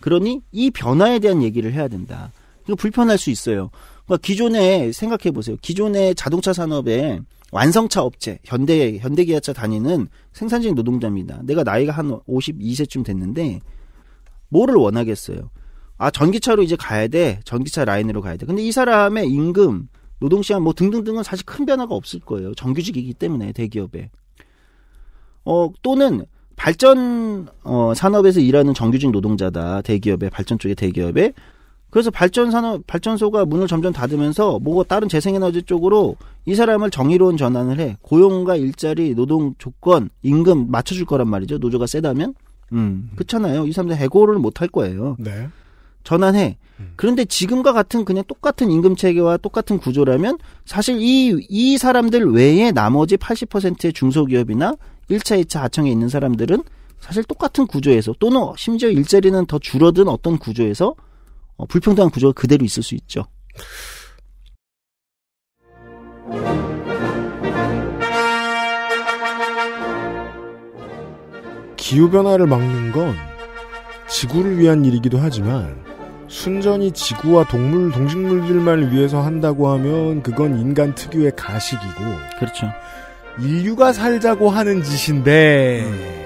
그러니 이 변화에 대한 얘기를 해야 된다. 이거 불편할 수 있어요. 그러니까 기존에 생각해 보세요. 기존의 자동차 산업에 완성차 업체, 현대 현대 기아차 다니는 생산직 노동자입니다. 내가 나이가 한 52세쯤 됐는데 뭐를 원하겠어요? 아 전기차로 이제 가야 돼. 전기차 라인으로 가야 돼. 근데 이 사람의 임금, 노동 시간 뭐 등등등은 사실 큰 변화가 없을 거예요. 정규직이기 때문에 대기업에. 어, 또는 발전 어, 산업에서 일하는 정규직 노동자다 대기업의 발전 쪽의 대기업에 그래서 발전 산업 발전소가 문을 점점 닫으면서 뭐 다른 재생에너지 쪽으로 이 사람을 정의로운 전환을 해 고용과 일자리 노동 조건 임금 맞춰줄 거란 말이죠 노조가 세다면 음, 음. 그렇잖아요 이 사람들 해고를 못 할 거예요 네. 전환해 음. 그런데 지금과 같은 그냥 똑같은 임금 체계와 똑같은 구조라면 사실 이 이 사람들 외에 나머지 80%의 중소기업이나 1차, 2차 하청에 있는 사람들은 사실 똑같은 구조에서 또는 심지어 일자리는 더 줄어든 어떤 구조에서 어, 불평등한 구조가 그대로 있을 수 있죠. 기후변화를 막는 건 지구를 위한 일이기도 하지만 순전히 지구와 동물, 동식물들만 위해서 한다고 하면 그건 인간 특유의 가식이고. 그렇죠. 인류가 살자고 하는 짓인데 음.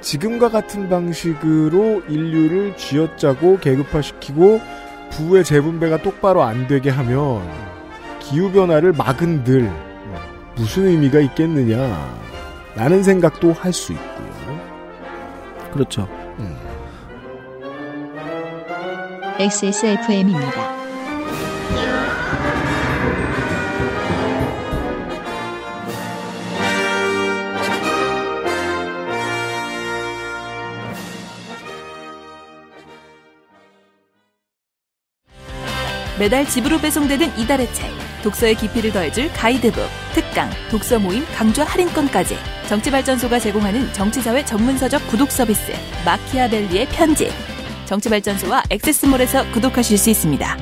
지금과 같은 방식으로 인류를 쥐어짜고 계급화시키고 부의 재분배가 똑바로 안 되게 하면 기후 변화를 막은들 무슨 의미가 있겠느냐 라는 생각도 할 수 있고요. 그렇죠. 음. XSFM입니다. 매달 집으로 배송되는 이달의 책, 독서의 깊이를 더해줄 가이드북, 특강, 독서 모임 강좌 할인권까지 정치발전소가 제공하는 정치사회 전문서적 구독 서비스 마키아벨리의 편지 정치발전소와 액세스몰에서 구독하실 수 있습니다.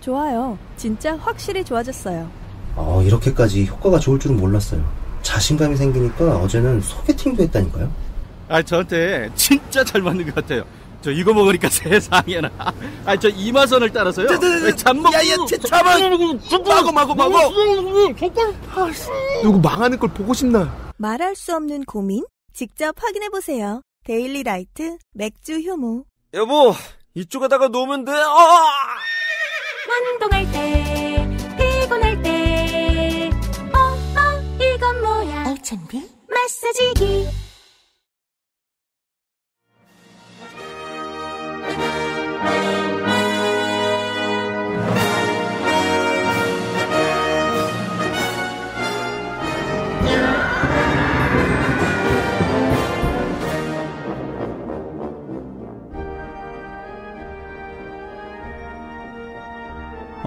좋아요. 진짜 확실히 좋아졌어요. 어, 이렇게까지 효과가 좋을 줄은 몰랐어요. 자신감이 생기니까 어제는 소개팅도 했다니까요. 아, 저한테 진짜 잘 맞는 것 같아요. 저 이거 먹으니까 세상에나. 아, 저 이마선을 따라서요. 잠먹. 야야, 잠만. 마고 마고 마고. 누구 망하는 걸 보고 싶나? 말할 수 없는 고민? 직접 확인해 보세요. 데일리 라이트 맥주 효모. 여보, 이쪽에다가 놓으면 돼. 어! 운동할 때, 피곤할 때, 어머 어, 이건 뭐야? 알찬비 마사지기.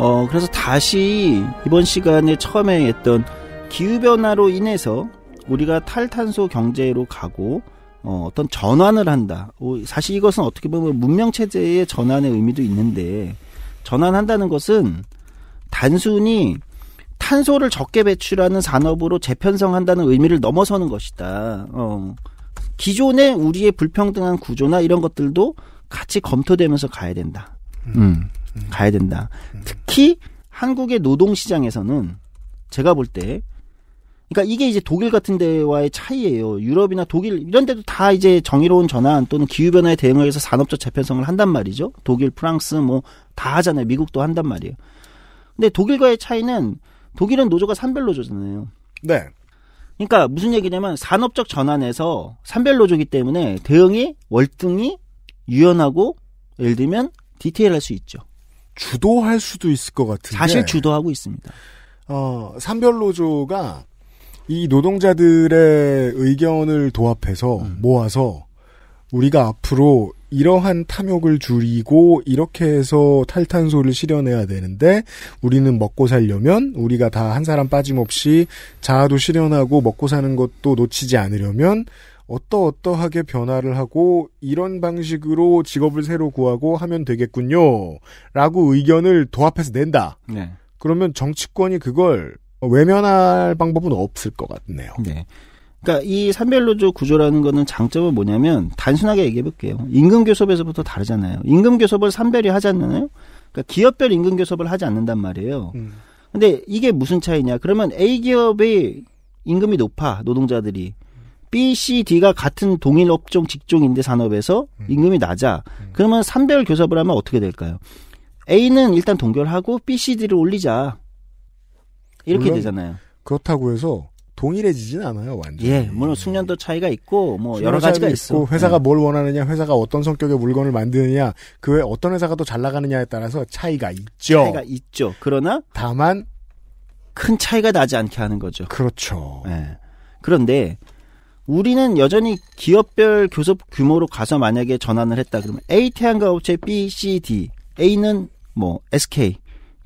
어, 그래서 다시 이번 시간에 처음에 했던 기후변화로 인해서 우리가 탈탄소 경제로 가고 어, 어떤 전환을 한다. 사실 이것은 어떻게 보면 문명체제의 전환의 의미도 있는데 전환한다는 것은 단순히 탄소를 적게 배출하는 산업으로 재편성한다는 의미를 넘어서는 것이다. 어. 기존의 우리의 불평등한 구조나 이런 것들도 같이 검토되면서 가야 된다. 음. 음. 가야 된다. 음. 특히 한국의 노동 시장에서는 제가 볼 때 그러니까 이게 이제 독일 같은 데와의 차이예요. 유럽이나 독일 이런 데도 다 이제 정의로운 전환 또는 기후 변화에 대응해서 을 산업적 재편성을 한단 말이죠. 독일, 프랑스 뭐 다 하잖아요. 미국도 한단 말이에요. 근데 독일과의 차이는 독일은 노조가 산별 노조잖아요. 네. 그러니까 무슨 얘기냐면 산업적 전환에서 산별 노조기 때문에 대응이 월등히 유연하고 예를 들면 디테일할 수 있죠. 주도할 수도 있을 것 같은데 사실 주도하고 있습니다. 어, 산별노조가 이 노동자들의 의견을 도합해서 음. 모아서 우리가 앞으로 이러한 탐욕을 줄이고 이렇게 해서 탈탄소를 실현해야 되는데 우리는 먹고 살려면 우리가 다 한 사람 빠짐없이 자아도 실현하고 먹고 사는 것도 놓치지 않으려면 어떠어떠하게 변화를 하고 이런 방식으로 직업을 새로 구하고 하면 되겠군요. 라고 의견을 도합해서 낸다. 네. 그러면 정치권이 그걸 외면할 방법은 없을 것 같네요. 네. 그니까이산별로조 구조라는 거는 장점은 뭐냐면 단순하게 얘기해 볼게요. 임금 교섭에서부터 다르잖아요. 임금 교섭을 산별이 하지않나요 그러니까 기업별 임금 교섭을 하지 않는단 말이에요. 음. 근데 이게 무슨 차이냐? 그러면 A 기업의 임금이 높아 노동자들이 B, C, D가 같은 동일 업종 직종인데 산업에서 음. 임금이 낮아. 그러면 3별 교섭을 하면 어떻게 될까요? A는 일단 동결하고 B, C, D를 올리자. 이렇게 되잖아요. 그렇다고 해서 동일해지진 않아요, 완전히. 예, 물론 숙련도 차이가 있고 뭐 여러 가지가 있고 있어. 회사가 네. 뭘 원하느냐, 회사가 어떤 성격의 물건을 만드느냐, 그외에 어떤 회사가 더 잘 나가느냐에 따라서 차이가 있죠. 차이가 있죠. 그러나 다만 큰 차이가 나지 않게 하는 거죠. 그렇죠. 예. 그런데 우리는 여전히 기업별 교섭 규모로 가서 만약에 전환을 했다 그러면 A 태양광 업체 B, C, D. A는 뭐 SK,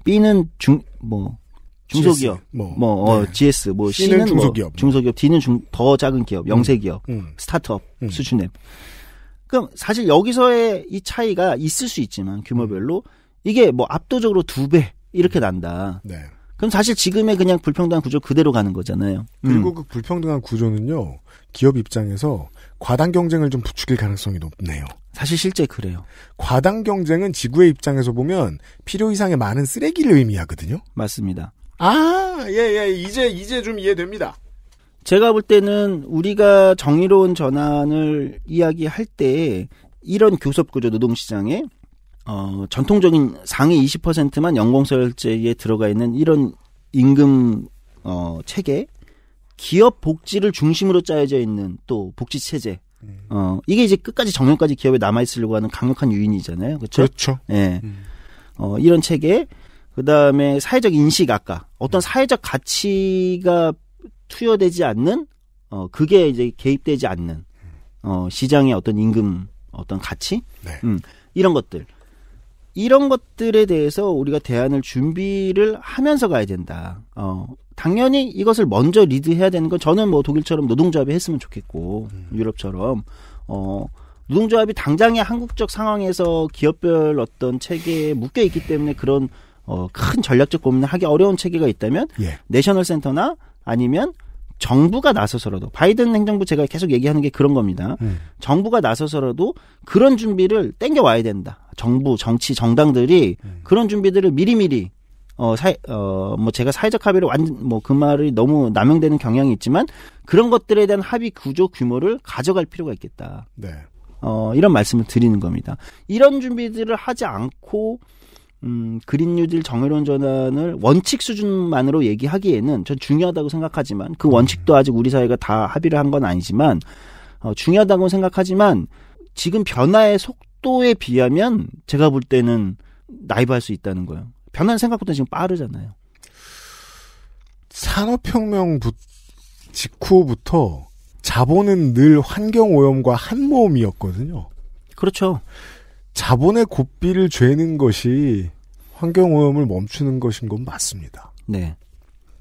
B는 중 뭐 중소기업, GS, 뭐, 뭐 어, 네. GS, 뭐 C는, C는 뭐 중소기업, 뭐, 중소기업, D는 중, 더 작은 기업, 영세기업, 음, 음. 스타트업 음. 수준의 그럼 사실 여기서의 이 차이가 있을 수 있지만 규모별로 이게 뭐 압도적으로 두 배 이렇게 난다. 네. 그럼 사실 지금의 그냥 불평등한 구조 그대로 가는 거잖아요. 그리고 음. 그 불평등한 구조는요, 기업 입장에서 과당 경쟁을 좀 부추길 가능성이 높네요. 사실 실제 그래요. 과당 경쟁은 지구의 입장에서 보면 필요 이상의 많은 쓰레기를 의미하거든요. 맞습니다. 아, 예, 예, 이제, 이제 좀 이해됩니다. 제가 볼 때는 우리가 정의로운 전환을 이야기할 때 이런 교섭구조 노동시장에 어, 전통적인 상위 20%만 연공설제에 들어가 있는 이런 임금 어, 체계, 기업 복지를 중심으로 짜여져 있는 또 복지 체제. 음. 어, 이게 이제 끝까지 정년까지 기업에 남아 있으려고 하는 강력한 유인이잖아요. 그렇 그렇죠. 예. 음. 어, 이런 체계 그다음에 사회적 인식 아까 어떤 음. 사회적 가치가 투여되지 않는 어 그게 이제 개입되지 않는 어 시장의 어떤 임금 어떤 가치 네. 음, 이런 것들 이런 것들에 대해서 우리가 대안을 준비를 하면서 가야 된다. 어, 당연히 이것을 먼저 리드해야 되는 건 저는 뭐 독일처럼 노동조합이 했으면 좋겠고 음. 유럽처럼 어, 노동조합이 당장의 한국적 상황에서 기업별 어떤 체계에 묶여 있기 때문에 그런 어, 큰 전략적 고민을 하기 어려운 체계가 있다면 예. 내셔널 센터나 아니면 정부가 나서서라도 바이든 행정부 제가 계속 얘기하는 게 그런 겁니다. 음. 정부가 나서서라도 그런 준비를 땡겨 와야 된다. 정부, 정치, 정당들이 네. 그런 준비들을 미리미리 어, 사, 어, 뭐 제가 사회적 합의를 완전, 뭐 그 말이 너무 남용되는 경향이 있지만 그런 것들에 대한 합의 구조 규모를 가져갈 필요가 있겠다. 네. 어, 이런 말씀을 드리는 겁니다. 이런 준비들을 하지 않고 음, 그린 뉴딜 정의론 전환을 원칙 수준만으로 얘기하기에는 전 중요하다고 생각하지만 그 원칙도 네. 아직 우리 사회가 다 합의를 한 건 아니지만 어, 중요하다고 생각하지만 지금 변화의 속도 속도에 비하면 제가 볼 때는 나이브할 수 있다는 거예요. 변한 생각보다 지금 빠르잖아요. 산업혁명 직후부터 자본은 늘 환경오염과 한모음이었거든요 그렇죠. 자본의 고삐를 죄는 것이 환경오염을 멈추는 것인 건 맞습니다. 네.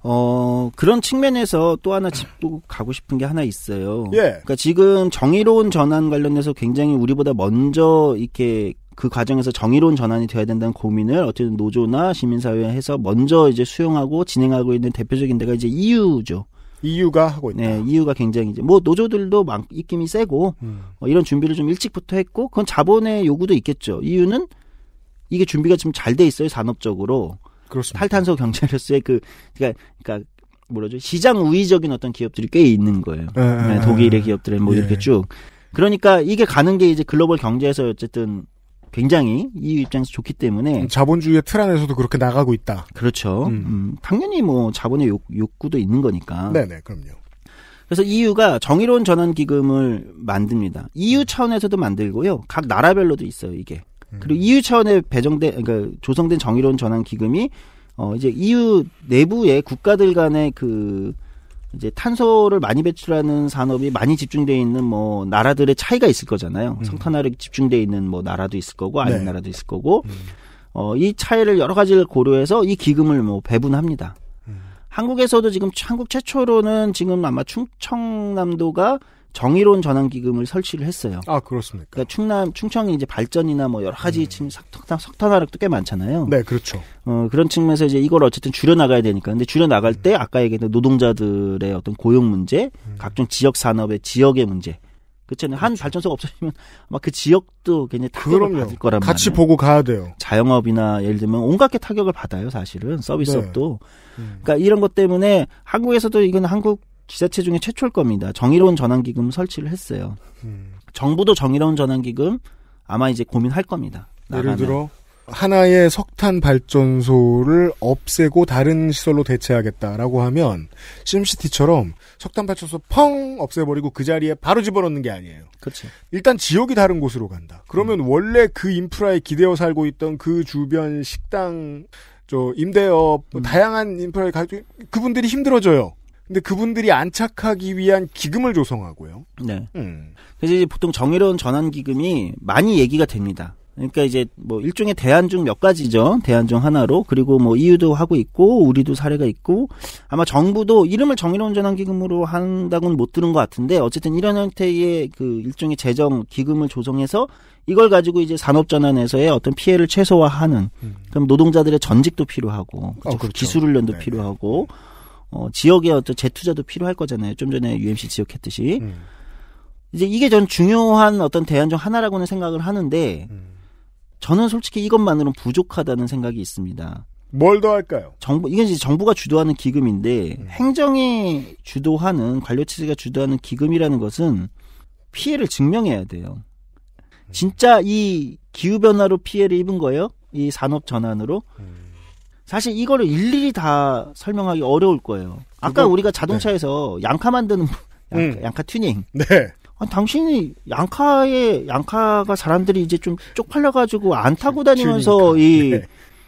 어, 그런 측면에서 또 하나 짚고 가고 싶은 게 하나 있어요. 예. 그러니까 지금 정의로운 전환 관련해서 굉장히 우리보다 먼저 이렇게 그 과정에서 정의로운 전환이 돼야 된다는 고민을 어쨌든 노조나 시민사회에서 먼저 이제 수용하고 진행하고 있는 대표적인 데가 이제 이유죠 이유가 하고 있다. 네, 이유가 굉장히 이제 뭐 노조들도 막 입김이 세고 음. 어, 이런 준비를 좀 일찍부터 했고 그건 자본의 요구도 있겠죠. 이유는 이게 준비가 좀 잘 돼 있어요 산업적으로. 그렇습니다. 탈탄소 경제로서의 그그니까그니까 그러니까 뭐라죠 시장 우위적인 어떤 기업들이 꽤 있는 거예요. 에, 예, 에, 예, 네, 독일의 예. 기업들은 뭐 예. 이렇게 쭉 그러니까 이게 가는 게 이제 글로벌 경제에서 어쨌든 굉장히 이 입장에서 좋기 때문에 음, 자본주의의 틀 안에서도 그렇게 나가고 있다. 그렇죠. 음. 음, 당연히 뭐 자본의 욕, 욕구도 있는 거니까. 네네 그럼요. 그래서 EU가 정의로운 전환 기금을 만듭니다. EU 차원에서도 만들고요. 각 나라별로도 있어요 이게. 그리고 EU 차원의 배정된 그러니까 조성된 정의로운 전환 기금이 어 이제 EU 내부의 국가들 간의 그 이제 탄소를 많이 배출하는 산업이 많이 집중돼 있는 뭐 나라들의 차이가 있을 거잖아요. 음. 석탄화력 집중돼 있는 뭐 나라도 있을 거고 아닌 네. 나라도 있을 거고 음. 어이 차이를 여러 가지를 고려해서 이 기금을 뭐 배분합니다. 음. 한국에서도 지금 한국 최초로는 지금 아마 충청남도가 정의로운 전환기금을 설치를 했어요. 아 그렇습니까? 그러니까 충남 충청이 이제 발전이나 뭐 여러 가지 음. 석탄 석탄화력도 꽤 많잖아요. 네, 그렇죠. 어 그런 측면에서 이제 이걸 어쨌든 줄여 나가야 되니까. 근데 줄여 나갈 음. 때 아까 얘기했던 노동자들의 어떤 고용 문제, 음. 각종 지역 산업의 지역의 문제. 그렇잖한 그렇죠. 발전소가 없어지면 아마 그 지역도 굉장히 타격을 그럼요. 받을 거란 말이에요. 같이 보고 가야 돼요. 자영업이나 예를 들면 온갖 게 타격을 받아요. 사실은 서비스업도. 네. 음. 그러니까 이런 것 때문에 한국에서도 이건 한국 지자체 중에 최초일 겁니다. 정의로운 전환기금 설치를 했어요. 음. 정부도 정의로운 전환기금 아마 이제 고민할 겁니다. 나가면. 예를 들어 하나의 석탄 발전소를 없애고 다른 시설로 대체하겠다라고 하면 심시티처럼 석탄 발전소 펑 없애버리고 그 자리에 바로 집어넣는 게 아니에요. 그렇 일단 지역이 다른 곳으로 간다. 그러면 음. 원래 그 인프라에 기대어 살고 있던 그 주변 식당, 저 임대업, 뭐 음. 다양한 인프라에 가지 그분들이 힘들어져요. 근데 그분들이 안착하기 위한 기금을 조성하고요. 네. 음. 그래서 이제 보통 정의로운 전환 기금이 많이 얘기가 됩니다. 그러니까 이제 뭐 일종의 대안 중 몇 가지죠. 대안 중 하나로 그리고 뭐이유도 하고 있고 우리도 사례가 있고 아마 정부도 이름을 정의로운 전환 기금으로 한다고는 못 들은 것 같은데 어쨌든 이런 형태의 그 일종의 재정 기금을 조성해서 이걸 가지고 이제 산업 전환에서의 어떤 피해를 최소화하는 음. 그럼 노동자들의 전직도 필요하고 어, 그렇죠. 기술 훈련도 네네. 네. 필요하고. 어, 지역의 어떤 재투자도 필요할 거잖아요. 좀 전에 UMC 지적했듯이. 음. 이제 이게 전 중요한 어떤 대안 중 하나라고는 생각을 하는데, 음. 저는 솔직히 이것만으로는 부족하다는 생각이 있습니다. 뭘 더 할까요? 정부, 이건 이제 정부가 주도하는 기금인데, 음. 행정이 주도하는, 관료체제가 주도하는 기금이라는 것은 피해를 증명해야 돼요. 음. 진짜 이 기후변화로 피해를 입은 거예요? 이 산업 전환으로? 음. 사실 이거를 일일이 다 설명하기 어려울 거예요. 아까 그거, 우리가 자동차에서 네. 양카 만드는 양카, 음. 양카 튜닝. 네. 아 당신이 양카에 양카가 사람들이 이제 좀 쪽팔려 가지고 안 타고 다니면서 이 네.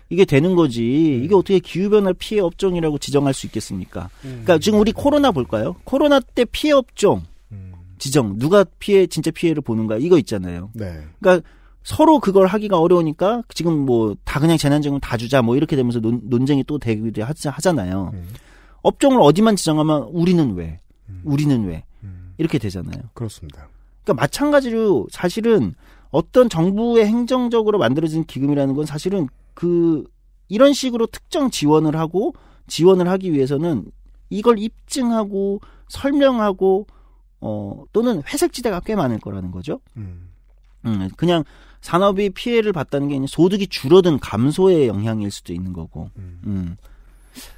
이게 되는 거지. 음. 이게 어떻게 기후변화 피해 업종이라고 지정할 수 있겠습니까? 음. 그러니까 지금 우리 코로나 볼까요? 코로나 때 피해 업종 음. 지정 누가 피해 진짜 피해를 보는가 이거 있잖아요. 네. 그러니까 서로 그걸 하기가 어려우니까 지금 뭐 다 그냥 재난지원금 다 주자 뭐 이렇게 되면서 논, 쟁이또 되기도 하잖아요. 음. 업종을 어디만 지정하면 우리는 왜, 음. 우리는 왜 음. 이렇게 되잖아요. 그렇습니다. 그러니까 마찬가지로 사실은 어떤 정부의 행정적으로 만들어진 기금이라는 건 사실은 그 이런 식으로 특정 지원을 하고 지원을 하기 위해서는 이걸 입증하고 설명하고 어 또는 회색지대가 꽤 많을 거라는 거죠. 음. 음, 그냥 산업이 피해를 봤다는 게 소득이 줄어든 감소의 영향일 수도 있는 거고. 음. 음.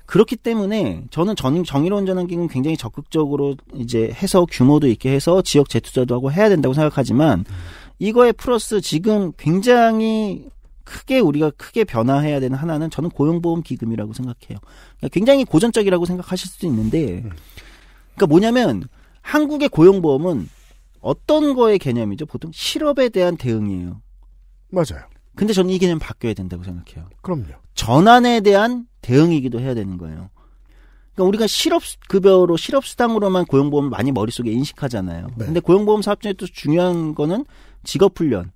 그렇기 때문에 저는 전, 정의로운 전환기금 굉장히 적극적으로 이제 해서 규모도 있게 해서 지역 재투자도 하고 해야 된다고 생각하지만 음. 이거에 플러스 지금 굉장히 크게 우리가 크게 변화해야 되는 하나는 저는 고용보험 기금이라고 생각해요. 그러니까 굉장히 고전적이라고 생각하실 수도 있는데, 음. 그러니까 뭐냐면 한국의 고용보험은 어떤 거의 개념이죠? 보통 실업에 대한 대응이에요. 맞아요. 근데 저는 이 개념 바뀌어야 된다고 생각해요. 그럼요. 전환에 대한 대응이기도 해야 되는 거예요. 그러니까 우리가 실업급여로 실업수당으로만 고용보험을 많이 머릿속에 인식하잖아요. 네. 근데 고용보험 사업 중에 또 중요한 거는 직업훈련.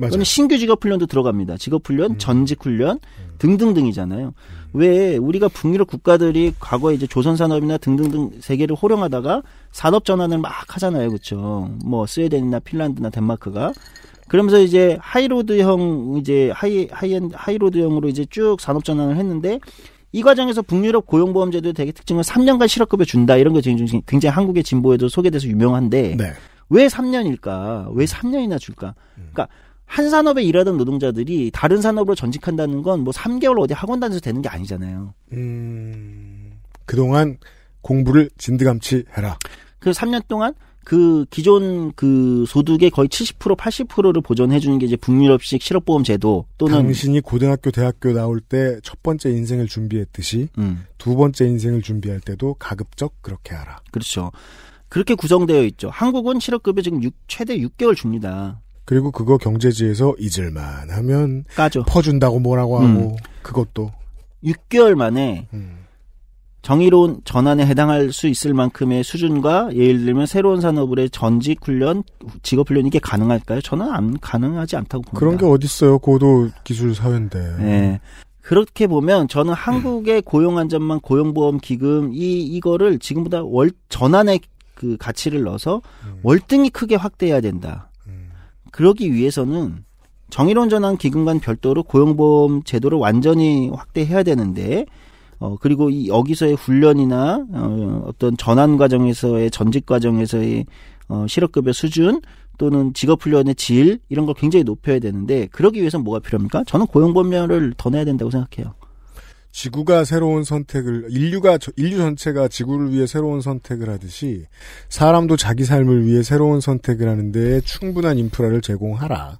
맞아요. 신규 직업훈련도 들어갑니다. 직업훈련, 음. 전직훈련 음. 등등등이잖아요. 음. 왜 우리가 북유럽 국가들이 과거에 이제 조선산업이나 등등등 세계를 호령하다가 산업 전환을 막 하잖아요. 그렇죠. 뭐 스웨덴이나 핀란드나 덴마크가 그러면서 이제 하이로드형 이제 하이 하이엔 하이로드형으로 이제 쭉 산업 전환을 했는데 이 과정에서 북유럽 고용보험제도 의 대개 특징은 3년간 실업급여 준다 이런 거 굉장히, 굉장히 한국의 진보에도 소개돼서 유명한데 네. 왜 3년일까? 왜 3년이나 줄까? 음. 그러니까 한 산업에 일하던 노동자들이 다른 산업으로 전직한다는 건 뭐 3개월 어디 학원 다녀서 되는 게 아니잖아요. 음. 그동안 공부를 진드감치 해라. 그 3년 동안 그 기존 그 소득의 거의 70% 80%를 보전해 주는 게 이제 북유럽식 실업보험 제도 또는 당신이 고등학교 대학교 나올 때 첫 번째 인생을 준비했듯이 음. 두 번째 인생을 준비할 때도 가급적 그렇게 하라. 그렇죠. 그렇게 구성되어 있죠. 한국은 실업급여 지금 6, 최대 6개월 줍니다. 그리고 그거 경제지에서 잊을만 하면 까죠. 퍼준다고 뭐라고 하고 음. 그것도 6개월 만에 음. 정의로운 전환에 해당할 수 있을 만큼의 수준과 예를 들면 새로운 산업의 전직 훈련, 직업 훈련 이게 가능할까요? 저는 안 가능하지 않다고 봅니다. 그런 게 어디 있어요? 고도 기술 사회인데. 네. 그렇게 보면 저는 한국의 고용 안전망 고용보험 기금 이 이거를 지금보다 월 전환의 그 가치를 넣어서 음. 월등히 크게 확대해야 된다. 음. 그러기 위해서는 정의론 전환 기금과는 별도로 고용보험 제도를 완전히 확대해야 되는데 어, 그리고 이 여기서의 훈련이나 어, 어떤 전환 과정에서의 전직 과정에서의 어, 실업급여 수준 또는 직업훈련의 질 이런 걸 굉장히 높여야 되는데 그러기 위해서 뭐가 필요합니까? 저는 고용법령을더 내야 된다고 생각해요. 지구가 새로운 선택을 인류가 인류 전체가 지구를 위해 새로운 선택을 하듯이 사람도 자기 삶을 위해 새로운 선택을 하는데 충분한 인프라를 제공하라.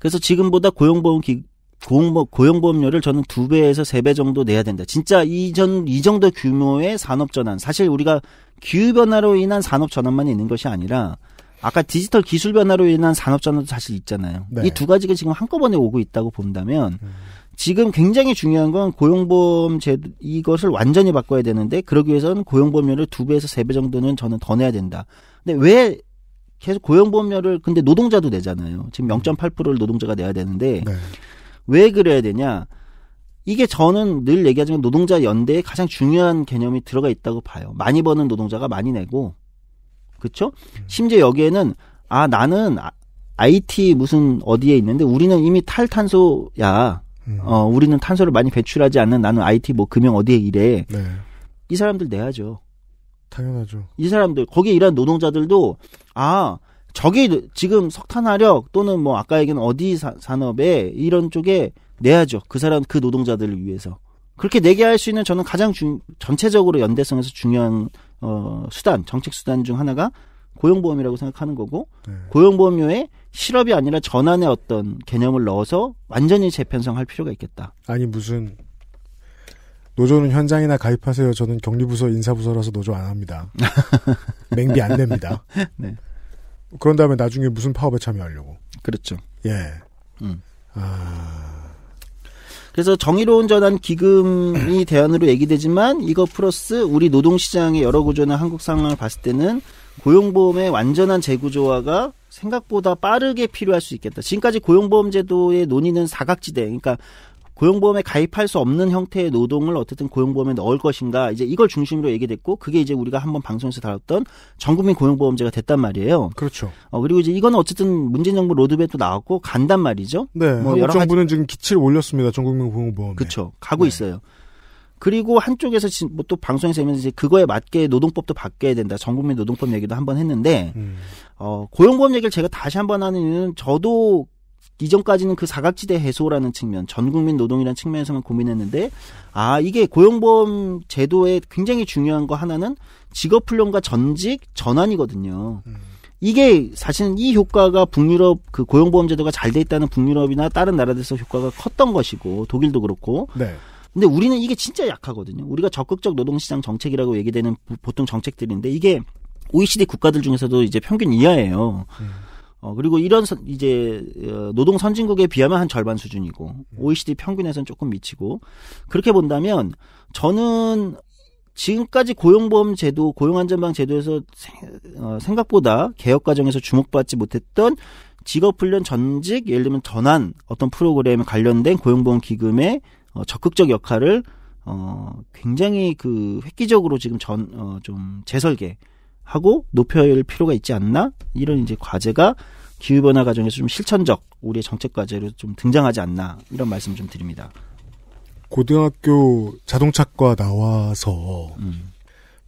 그래서 지금보다 고용보험 기, 고용보, 험료를 저는 두 배에서 세 배 정도 내야 된다. 진짜 이 전 이 정도 규모의 산업 전환. 사실 우리가 기후 변화로 인한 산업 전환만 있는 것이 아니라 아까 디지털 기술 변화로 인한 산업 전환도 사실 있잖아요. 네. 이두 가지가 지금 한꺼번에 오고 있다고 본다면 음. 지금 굉장히 중요한 건 고용보험 제 이것을 완전히 바꿔야 되는데 그러기 위해서는 고용보험료를 두 배에서 세 배 정도는 저는 더 내야 된다. 근데 왜 계속 고용보험료를 근데 노동자도 내잖아요. 지금 0.8%를 음. 노동자가 내야 되는데 네. 왜 그래야 되냐? 이게 저는 늘 얘기하지만 노동자 연대에 가장 중요한 개념이 들어가 있다고 봐요. 많이 버는 노동자가 많이 내고, 그쵸 음. 심지어 여기에는 아 나는 IT 아, 무슨 어디에 있는데 우리는 이미 탈탄소야. 음. 어 우리는 탄소를 많이 배출하지 않는 나는 IT 뭐 금융 어디에 일해. 네. 이 사람들 내야죠. 당연하죠. 이 사람들 거기에 일한 노동자들도 아 저기 지금 석탄화력 또는 뭐 아까 얘기한 어디 사, 산업에 이런 쪽에 내야죠. 그 사람 그 노동자들을 위해서 그렇게 내게 할 수 있는 저는 가장 중, 전체적으로 연대성에서 중요한 어, 수단 정책 수단 중 하나가 고용보험이라고 생각하는 거고 네. 고용보험료에 실업이 아니라 전환의 어떤 개념을 넣어서 완전히 재편성할 필요가 있겠다. 아니 무슨 노조는 현장이나 가입하세요. 저는 격리부서 인사부서라서 노조 안 합니다. 맹비 안 됩니다. 네. 그런 다음에 나중에 무슨 파업에 참여하려고. 그렇죠. 예. 음. 아. 그래서 정의로운 전환 기금이 대안으로 얘기되지만 이거 플러스 우리 노동시장의 여러 구조나 한국 상황을 봤을 때는 고용보험의 완전한 재구조화가 생각보다 빠르게 필요할 수 있겠다. 지금까지 고용보험제도의 논의는 사각지대, 그러니까 고용보험에 가입할 수 없는 형태의 노동을 어쨌든 고용보험에 넣을 것인가 이제 이걸 중심으로 얘기됐고 그게 이제 우리가 한번 방송에서 다뤘던 전국민 고용보험제가 됐단 말이에요. 그렇죠. 어, 그리고 이제 이건 어쨌든 문재인 정부 로드맵 도 나왔고 간단 말이죠. 네. 뭐 여러 정부는 가지... 지금 기치를 올렸습니다. 전국민 고용보험. 그렇죠. 가고 네. 있어요. 그리고 한쪽에서 뭐또 방송에서 이제 그거에 맞게 노동법도 바뀌어야 된다. 전국민 노동법 얘기도 한번 했는데 음. 어 고용보험 얘기를 제가 다시 한번 하는 이유는 저도 이전까지는 그 사각지대 해소라는 측면, 전 국민 노동이라는 측면에서만 고민했는데, 아, 이게 고용보험 제도에 굉장히 중요한 거 하나는 직업훈련과 전직 전환이거든요. 음. 이게 사실은 이 효과가 북유럽 그 고용보험 제도가 잘 돼 있다는 북유럽이나 다른 나라들에서 효과가 컸던 것이고, 독일도 그렇고. 네. 근데 우리는 이게 진짜 약하거든요. 우리가 적극적 노동시장 정책이라고 얘기되는 보통 정책들인데, 이게 OECD 국가들 중에서도 이제 평균 이하예요. 음. 어, 그리고 이런 선, 이제 어, 노동 선진국에 비하면 한 절반 수준이고 OECD 평균에선 조금 미치고 그렇게 본다면 저는 지금까지 고용보험 제도, 고용안전방 제도에서 어, 생각보다 개혁 과정에서 주목받지 못했던 직업훈련 전직, 예를 들면 전환 어떤 프로그램에 관련된 고용보험 기금의 어, 적극적 역할을 어, 굉장히 그 획기적으로 지금 전, 어, 좀 재설계 하고 높여야 할 필요가 있지 않나? 이런 이제 과제가 기후변화 과정에서 좀 실천적 우리의 정책 과제로 좀 등장하지 않나 이런 말씀 좀 드립니다. 고등학교 자동차과 나와서 음.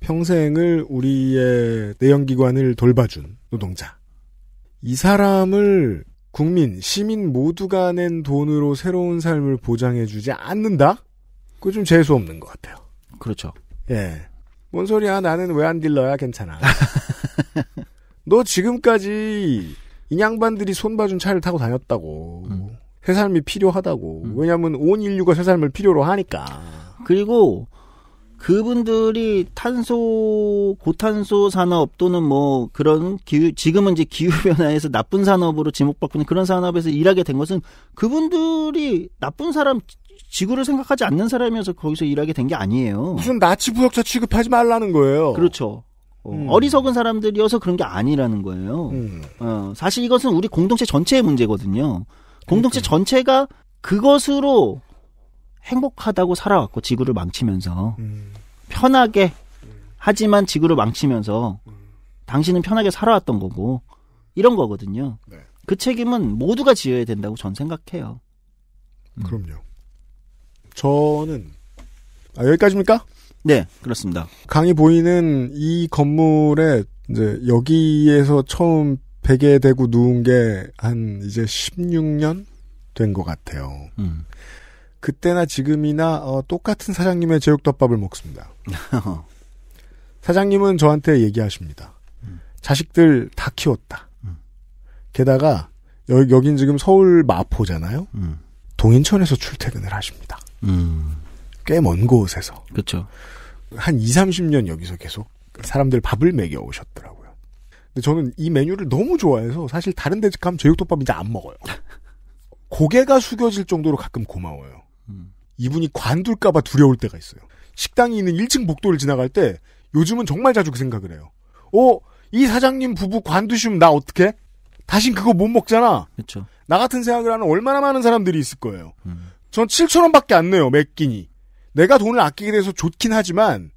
평생을 우리의 내연기관을 돌봐준 노동자. 이 사람을 국민, 시민 모두가 낸 돈으로 새로운 삶을 보장해주지 않는다? 그거 좀 재수 없는 것 같아요. 그렇죠. 예. 뭔 소리야 나는 왜 안 딜러야 괜찮아. 너 지금까지 인양반들이 손 봐준 차를 타고 다녔다고. 음. 새 삶이 필요하다고. 음. 왜냐면온 인류가 새 삶을 필요로 하니까. 그리고 그분들이 탄소 고탄소 산업 또는 뭐 그런 기후 지금은 이제 기후 변화에서 나쁜 산업으로 지목받고 있는 그런 산업에서 일하게 된 것은 그분들이 나쁜 사람 지구를 생각하지 않는 사람이어서 거기서 일하게 된 게 아니에요. 무슨 나치 부역자 취급하지 말라는 거예요. 그렇죠. 어, 음. 어리석은 사람들이어서 그런 게 아니라는 거예요. 음. 어, 사실 이것은 우리 공동체 전체의 문제거든요. 공동체 그러니까. 전체가 그것으로 행복하다고 살아왔고 지구를 망치면서 음. 편하게 음. 하지만 지구를 망치면서 음. 당신은 편하게 살아왔던 거고 이런 거거든요. 네. 그 책임은 모두가 지어야 된다고 전 생각해요. 음. 그럼요. 저는 아, 여기까지입니까? 네, 그렇습니다. 강이 보이는 이 건물에 이제 여기에서 처음 베개 대고 누운 게 한 이제 16년 된 것 같아요. 음. 그때나 지금이나 어, 똑같은 사장님의 제육덮밥을 먹습니다. 사장님은 저한테 얘기하십니다. 음. 자식들 다 키웠다. 음. 게다가 여, 여긴 지금 서울 마포잖아요. 음. 동인천에서 출퇴근을 하십니다. 음. 꽤먼 곳에서. 그렇죠. 한 2, 30년 여기서 계속 사람들 밥을 먹여 오셨더라고요. 근데 저는 이 메뉴를 너무 좋아해서 사실 다른 데 가면 제육덮밥 이제 안 먹어요. 고개가 숙여질 정도로 가끔 고마워요. 이분이 관둘까봐 두려울 때가 있어요. 식당이 있는 1층 복도를 지나갈 때 요즘은 정말 자주 그 생각을 해요. 어, 이 사장님 부부 관두시면 나어떡해 다신 그거 못 먹잖아. 그렇나 같은 생각을 하는 얼마나 많은 사람들이 있을 거예요. 음. 전 7천원밖에 안 내요, 몇 끼니. 내가 돈을 아끼게 돼서 좋긴 하지만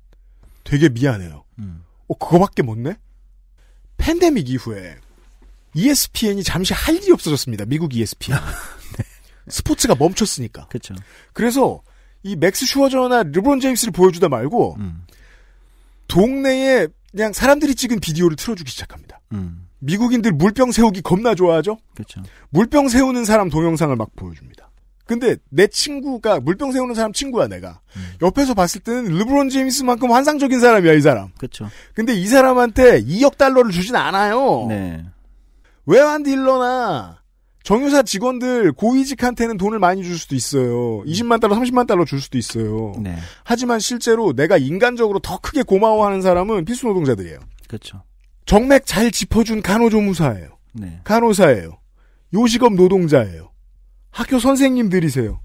되게 미안해요. 음. 어, 그거밖에 못 내? 팬데믹 이후에 ESPN이 잠시 할 일이 없어졌습니다. 미국 ESPN. 네. 스포츠가 멈췄으니까. 그렇죠. 그래서 이 맥스 슈어저나 르브론 제임스를 보여주다 말고 음. 동네에 그냥 사람들이 찍은 비디오를 틀어주기 시작합니다. 음. 미국인들 물병 세우기 겁나 좋아하죠. 그렇죠. 물병 세우는 사람 동영상을 막 보여줍니다. 근데 내 친구가 물병 세우는 사람 친구야 내가 음. 옆에서 봤을 때는 르브론 제임스만큼 환상적인 사람이야 이 사람. 그렇죠. 근데 이 사람한테 2억 달러를 주진 않아요. 네. 외환 딜러나 정유사 직원들 고위직한테는 돈을 많이 줄 수도 있어요. 20만 음. 달러, 30만 달러 줄 수도 있어요. 네. 하지만 실제로 내가 인간적으로 더 크게 고마워하는 사람은 필수 노동자들이에요. 그렇죠. 정맥 잘 짚어준 간호조무사예요. 네. 간호사예요. 요식업 노동자예요. 학교 선생님들이세요.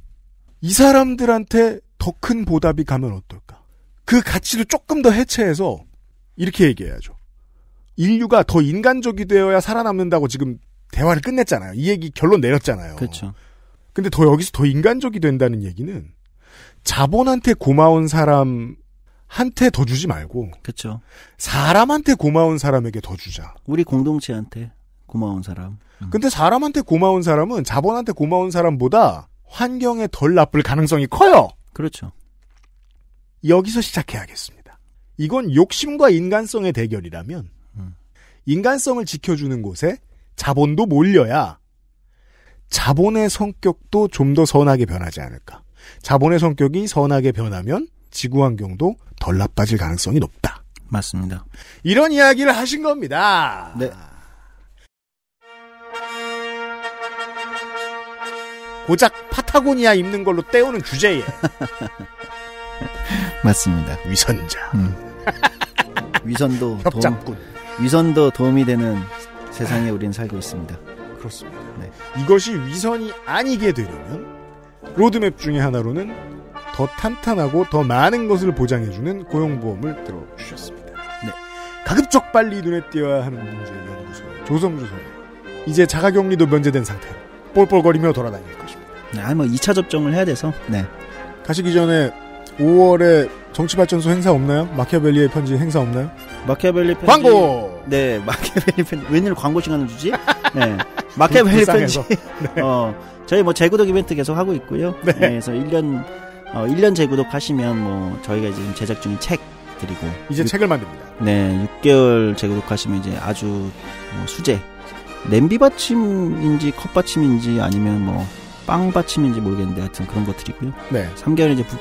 이 사람들한테 더 큰 보답이 가면 어떨까? 그 가치도 조금 더 해체해서 이렇게 얘기해야죠. 인류가 더 인간적이 되어야 살아남는다고 지금 대화를 끝냈잖아요. 이 얘기 결론 내렸잖아요. 그렇죠. 근데 더 여기서 더 인간적이 된다는 얘기는 자본한테 고마운 사람 한테 더 주지 말고 그렇죠. 사람한테 고마운 사람에게 더 주자. 우리 공동체한테. 고마운 사람. 음. 근데 사람한테 고마운 사람은 자본한테 고마운 사람보다 환경에 덜 나쁠 가능성이 커요. 그렇죠. 여기서 시작해야겠습니다. 이건 욕심과 인간성의 대결이라면 음. 인간성을 지켜주는 곳에 자본도 몰려야 자본의 성격도 좀 더 선하게 변하지 않을까. 자본의 성격이 선하게 변하면 지구 환경도 덜 나빠질 가능성이 높다. 맞습니다. 이런 이야기를 하신 겁니다. 네. 고작 파타고니아 입는 걸로 때우는 주제에. 맞습니다. 위선자. 음. 위선도 협잡군. 도움, 위선도 도움이 되는 세상에 우리는 살고 있습니다. 그렇습니다. 네. 이것이 위선이 아니게 되려면 로드맵 중의 하나로는 더 탄탄하고 더 많은 것을 보장해주는 고용보험을 들어주셨습니다. 네. 가급적 빨리 눈에 띄어야 하는 문제 연구소 조성주 소장. 이제 자가격리도 면제된 상태 뻘뻘거리며 돌아다닐 것입니다. 아, 뭐 2차 접종을 해야 돼서. 네. 가시기 전에 5월에 정치발전소 행사 없나요? 마키아벨리의 편지 행사 없나요? 마키아벨리 편지 광고. 네, 마키아벨리 편지 웬일 광고 시간을 주지? 네, 그 마키아벨리 편지. 네. 어, 저희 뭐 재구독 이벤트 계속 하고 있고요. 네. 네 그래서 1년 어, 1년 재구독 하시면 뭐 저희가 지금 제작 중인 책 드리고 이제 6, 책을 만듭니다. 네, 6개월 재구독하시면 이제 아주 뭐 수제 냄비 받침인지 컵 받침인지 아니면 뭐 빵 받침인지 모르겠는데 하여튼 그런 것들이고요. 네. 3개월 이제 부,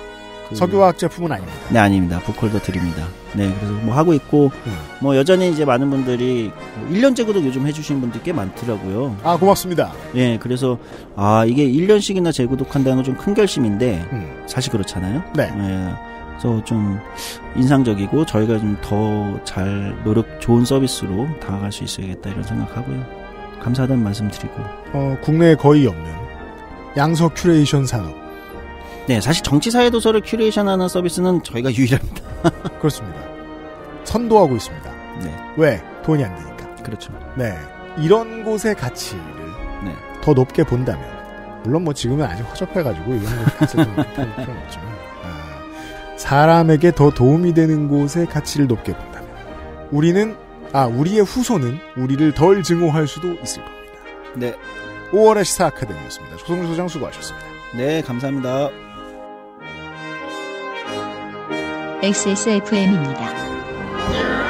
그, 석유화학 제품은 아닙니다. 네, 아닙니다. 부컬도 드립니다. 네, 그래서 뭐 하고 있고 음. 뭐 여전히 이제 많은 분들이 1년째 구독 요즘 해주신 분들 꽤 많더라고요. 아, 고맙습니다. 네, 그래서 아 이게 1년씩이나 재구독한다는 건 좀 큰 결심인데 음. 사실 그렇잖아요. 네. 네. 그래서 좀 인상적이고 저희가 좀 더 잘 노력 좋은 서비스로 다가갈 수 있어야겠다 이런 생각하고요. 감사하다는 말씀 드리고. 어, 국내에 거의 없는 양서 큐레이션 산업. 네, 사실 정치사회 도서를 큐레이션하는 서비스는 저희가 유일합니다. 그렇습니다. 선도하고 있습니다. 네. 왜? 돈이 안 되니까. 그렇죠. 네. 이런 곳의 가치를 네. 더 높게 본다면, 물론 뭐 지금은 아직 허접해가지고 이런 곳의 가치를 높일 필요는 없지만, 아, 사람에게 더 도움이 되는 곳의 가치를 높게 본다면, 우리는 아, 우리의 후손은 우리를 덜 증오할 수도 있을 겁니다. 네. 5월의 시사 아카데미였습니다. 조성주 소장 수고하셨습니다. 네, 감사합니다. XSFM입니다.